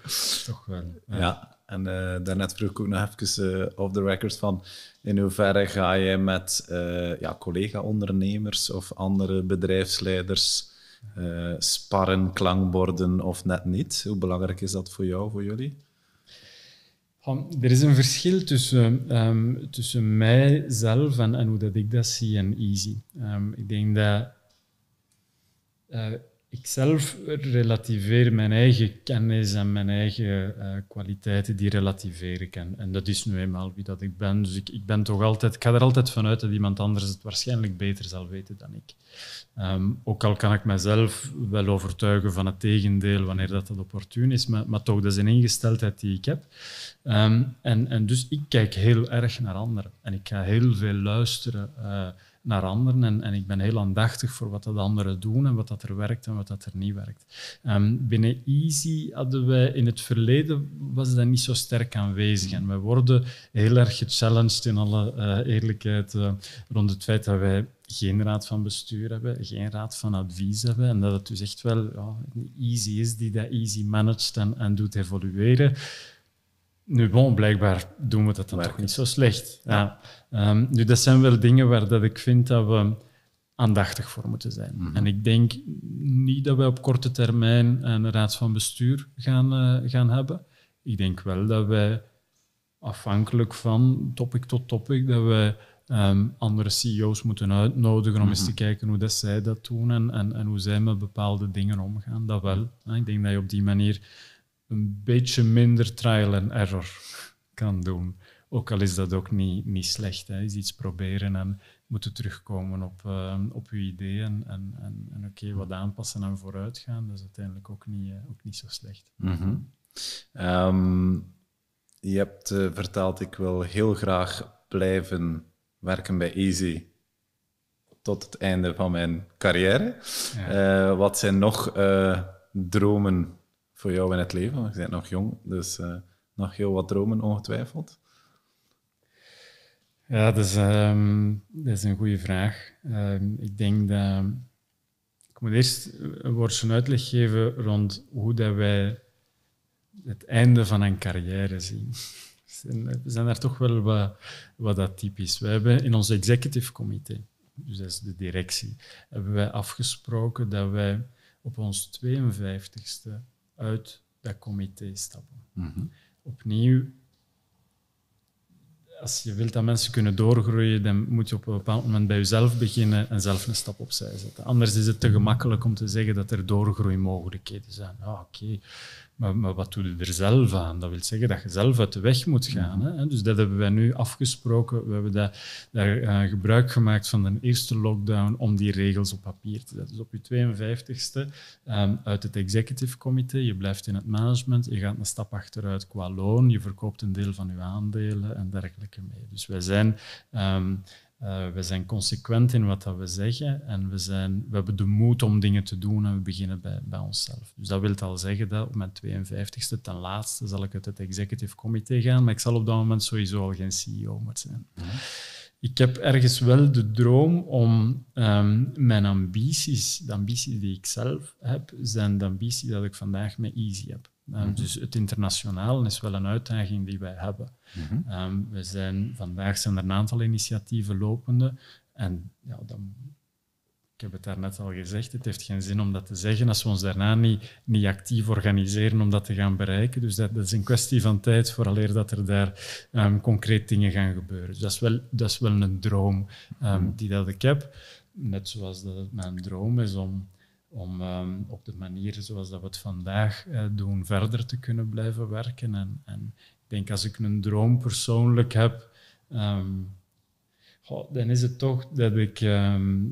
[SPEAKER 1] Toch wel. Ja. En uh, daarnet vroeg ik ook nog even uh, off the records van in hoeverre ga je met eh, ja, collega-ondernemers of andere bedrijfsleiders sparren, klankborden of net niet? Hoe belangrijk is dat voor jou, voor jullie? Er is een
[SPEAKER 2] verschil tussen, ehm, tussen mijzelf en, en, hoe dat ik dat zie en Easy. Ehm, ik denk dat uh, ik zelf relativeer mijn eigen kennis en mijn eigen eh, kwaliteiten, die relativeer ik. En, dat is nu eenmaal wie dat ik ben. Dus ik, ik, ben toch altijd, ik ga er altijd vanuit dat iemand anders het waarschijnlijk beter zal weten dan ik. Ehm, ook al kan ik mezelf wel overtuigen van het tegendeel wanneer dat, dat opportun is, maar, toch, dat is een ingesteldheid die ik heb. Ehm, en, dus ik kijk heel erg naar anderen en ik ga heel veel luisteren. Uh, naar anderen. En, en ik ben heel aandachtig voor wat dat anderen doen en wat dat er werkt en wat dat er niet werkt. Ehm, binnen Easy hadden we in het verleden was dat niet zo sterk aanwezig. En we worden heel erg gechallenged, in alle eh, eerlijkheid, eh, rond het feit dat wij geen raad van bestuur hebben, geen raad van advies hebben. En dat het dus echt wel ja, easy is die dat easy managt en, en doet evolueren. Nu, bon, blijkbaar doen we dat dan toch niet zo slecht. Ja. Um, dat zijn wel dingen waar dat ik vind dat we aandachtig voor moeten zijn. Mhm. En ik denk niet dat wij op korte termijn een raad van bestuur gaan, eh, gaan hebben. Ik denk wel dat wij, afhankelijk van topic tot topic, dat we ehm, andere CEO's moeten uitnodigen om eens te mhm. kijken hoe dat zij dat doen en, en, en hoe zij met bepaalde dingen omgaan. Dat wel. Ik denk dat je op die manier een beetje minder trial and error kan doen. Ook al is dat ook niet, niet slecht, hè. is iets proberen en moeten terugkomen op, uh, op je ideeën en, en, en oké, wat aanpassen en vooruitgaan. Dat is uiteindelijk ook niet, eh, ook niet zo slecht. Mhm.
[SPEAKER 1] Ehm, je hebt uh, verteld, ik wil heel graag blijven werken bij Easy tot het einde van mijn carrière. wat zijn nog dromen voor jou in het leven? je bent nog jong, dus nog heel wat dromen ongetwijfeld.
[SPEAKER 2] Ja, dat is, ehm, dat is een goede vraag. Ehm, ik denk dat. Ik moet eerst een woordje uitleg geven rond hoe dat wij het einde van een carrière zien. We [LAUGHS] dus zijn daar toch wel wat, wat dat typisch. We hebben in ons executive comité, dus dat is de directie, hebben wij afgesproken dat wij op ons 52e uit dat comité stappen. Mhm. Opnieuw als je wilt dat mensen kunnen doorgroeien, dan moet je op een bepaald moment bij jezelf beginnen en zelf een stap opzij zetten. Anders is het te gemakkelijk om te zeggen dat er doorgroeimogelijkheden zijn. Ah, oké. Maar, wat doe je er zelf aan? Dat wil zeggen dat je zelf uit de weg moet gaan. Mhm. hè? Dus dat hebben wij nu afgesproken. We hebben daar eh, gebruik gemaakt van de eerste lockdown om die regels op papier te zetten. Dus op je 52ste ehm, uit het executive committee, je blijft in het management, je gaat een stap achteruit qua loon, je verkoopt een deel van je aandelen en dergelijke mee. Dus wij zijn ehm, eh, we zijn consequent in wat dat we zeggen en we, zijn, we hebben de moed om dingen te doen en we beginnen bij, bij onszelf. Dus dat wil al zeggen dat op mijn 52ste, ten laatste, zal ik uit het executive committee gaan, maar ik zal op dat moment sowieso al geen CEO meer zijn. Ik heb ergens wel de droom om ehm, mijn ambities, de ambities die ik zelf heb, zijn de ambities dat ik vandaag met Easy heb. Ehm, mhm. Dus het internationaal is wel een uitdaging die wij hebben. Mhm. Ehm, we zijn, vandaag zijn er een aantal initiatieven lopende. En ja, dan, ik heb het daarnet al gezegd, het heeft geen zin om dat te zeggen als we ons daarna niet, niet actief organiseren om dat te gaan bereiken. Dus dat, dat is een kwestie van tijd vooraleer dat er daar um, concreet dingen gaan gebeuren. Dus dat is wel, dat is wel een droom mhm. die dat ik heb. Net zoals dat het mijn droom is om om ehm, op de manier zoals dat we het vandaag eh, doen verder te kunnen blijven werken. En, en, ik denk als ik een droom persoonlijk heb, ehm, dan is het toch dat ik, ehm,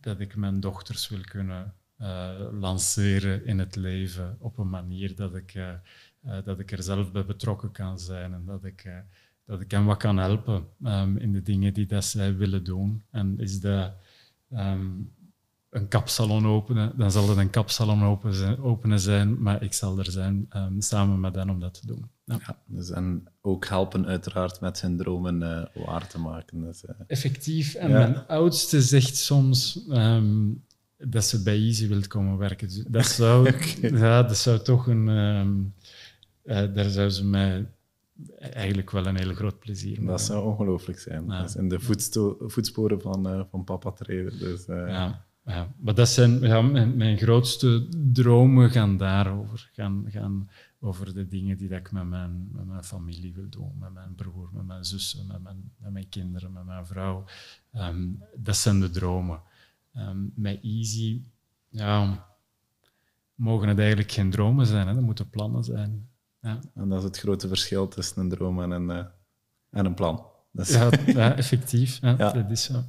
[SPEAKER 2] dat ik mijn dochters wil kunnen uh, lanceren in het leven op een manier dat ik, eh, dat ik er zelf bij betrokken kan zijn en dat ik, dat ik hen wat kan helpen in de dingen die dat zij willen doen. En is dat een kapsalon openen, dan zal het een kapsalon zijn, openen zijn, maar ik zal er zijn ehm, samen
[SPEAKER 1] met hen om dat te doen. Ja. dus en ook helpen uiteraard met zijn dromen eh, waar te maken. Dus, Effectief. En mijn
[SPEAKER 2] oudste zegt soms ehm, dat ze bij Easy wilt komen werken. Dus dat zou, okay. [LAUGHS] ja, dat zou toch een... Ehm, eh, daar zou ze mij eigenlijk wel een heel groot plezier mee Dat zou
[SPEAKER 1] ongelooflijk zijn. Ja. in de voetsporen van, van papa treden. Dus, ja. Ja, maar
[SPEAKER 2] dat zijn ja, mijn, grootste dromen gaan daarover. Gaan, gaan over de dingen die ik met mijn, met mijn familie wil doen. Met mijn broer, met mijn zussen, met mijn, met mijn kinderen, met mijn vrouw. Ehm, dat zijn de dromen. Um, met Easy ja, mogen het eigenlijk geen dromen zijn. Hè? Dat moeten plannen zijn.
[SPEAKER 1] Ja. En dat is het grote verschil tussen een droom en een, eh, en een plan. Dat is...
[SPEAKER 2] ja, [LAUGHS] effectief. ja Dat is zo.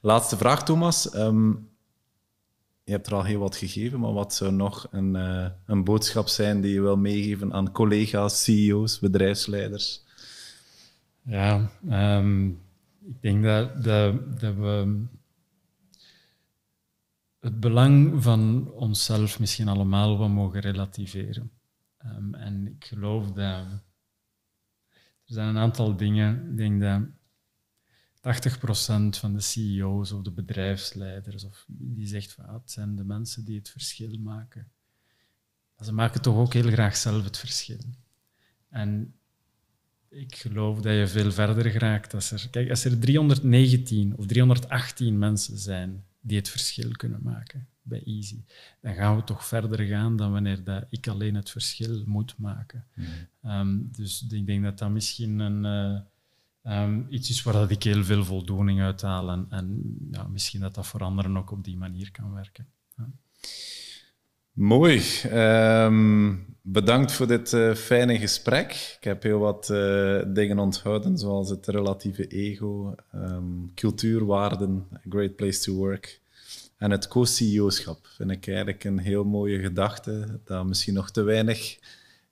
[SPEAKER 1] Laatste vraag, Thomas. Ehm, je hebt er al heel wat gegeven, maar wat zou nog een, eh, een boodschap zijn die je wil meegeven aan collega's, CEO's, bedrijfsleiders? Ja, ehm, ik denk dat, we
[SPEAKER 2] het belang van onszelf misschien allemaal wat mogen relativeren. Ehm, en ik geloof dat er zijn een aantal dingen, ik denk dat 80% van de CEO's of de bedrijfsleiders, of, die zegt van ah, het zijn de mensen die het verschil maken. ze maken toch ook heel graag zelf het verschil. En ik geloof dat je veel verder geraakt als er. Kijk, als er 319 of 318 mensen zijn die het verschil kunnen maken bij Easy, dan gaan we toch verder gaan dan wanneer dat ik alleen het verschil moet maken. Mm-hmm. Ehm, dus ik denk dat dat misschien een. Eh, Ehm, iets is waar dat ik heel veel voldoening uit haal. En, en ja, misschien dat dat voor anderen ook op die manier kan werken.
[SPEAKER 1] Mooi. Ehm, bedankt voor dit eh, fijne gesprek. Ik heb heel wat eh, dingen onthouden, zoals het relatieve ego, ehm, cultuurwaarden, great place to work. En het co ceo schap vind ik eigenlijk een heel mooie gedachte, dat misschien nog te weinig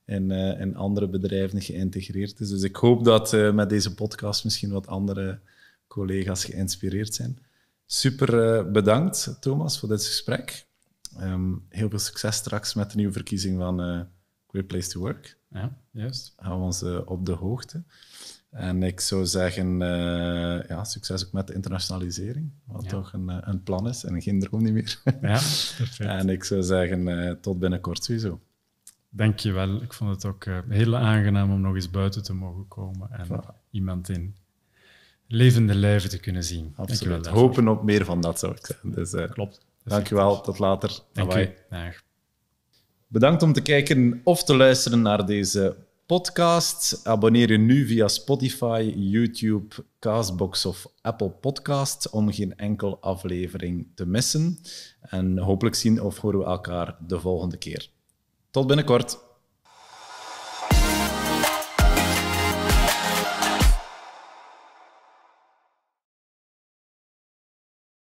[SPEAKER 1] eh, en, andere bedrijven geïntegreerd is. Dus ik hoop dat eh, met deze podcast misschien wat andere collega's geïnspireerd zijn. Super eh, bedankt, Thomas, voor dit gesprek. Ehm, heel veel succes straks met de nieuwe verkiezing van Great Place to Work. Ja, juist. Hou ons op de hoogte. En ik zou zeggen, ja, succes ook met de internationalisering, wat toch een, een, plan is en geen droom niet meer. ja, [LAUGHS] perfect. En ik zou zeggen, tot binnenkort sowieso. Dankjewel. Ik vond het ook eh, heel
[SPEAKER 2] aangenaam om nog eens buiten te mogen komen en iemand in
[SPEAKER 1] levende lijven te kunnen zien. Absoluut. Hopen op meer van dat soort. Dus, uh, Klopt. Dankjewel. Tot later. Dank Bedankt om te kijken of te luisteren naar deze podcast. Abonneer je nu via Spotify, YouTube, Castbox of Apple Podcast om geen enkele aflevering te missen. En hopelijk zien of horen we elkaar de volgende keer. Tot binnenkort.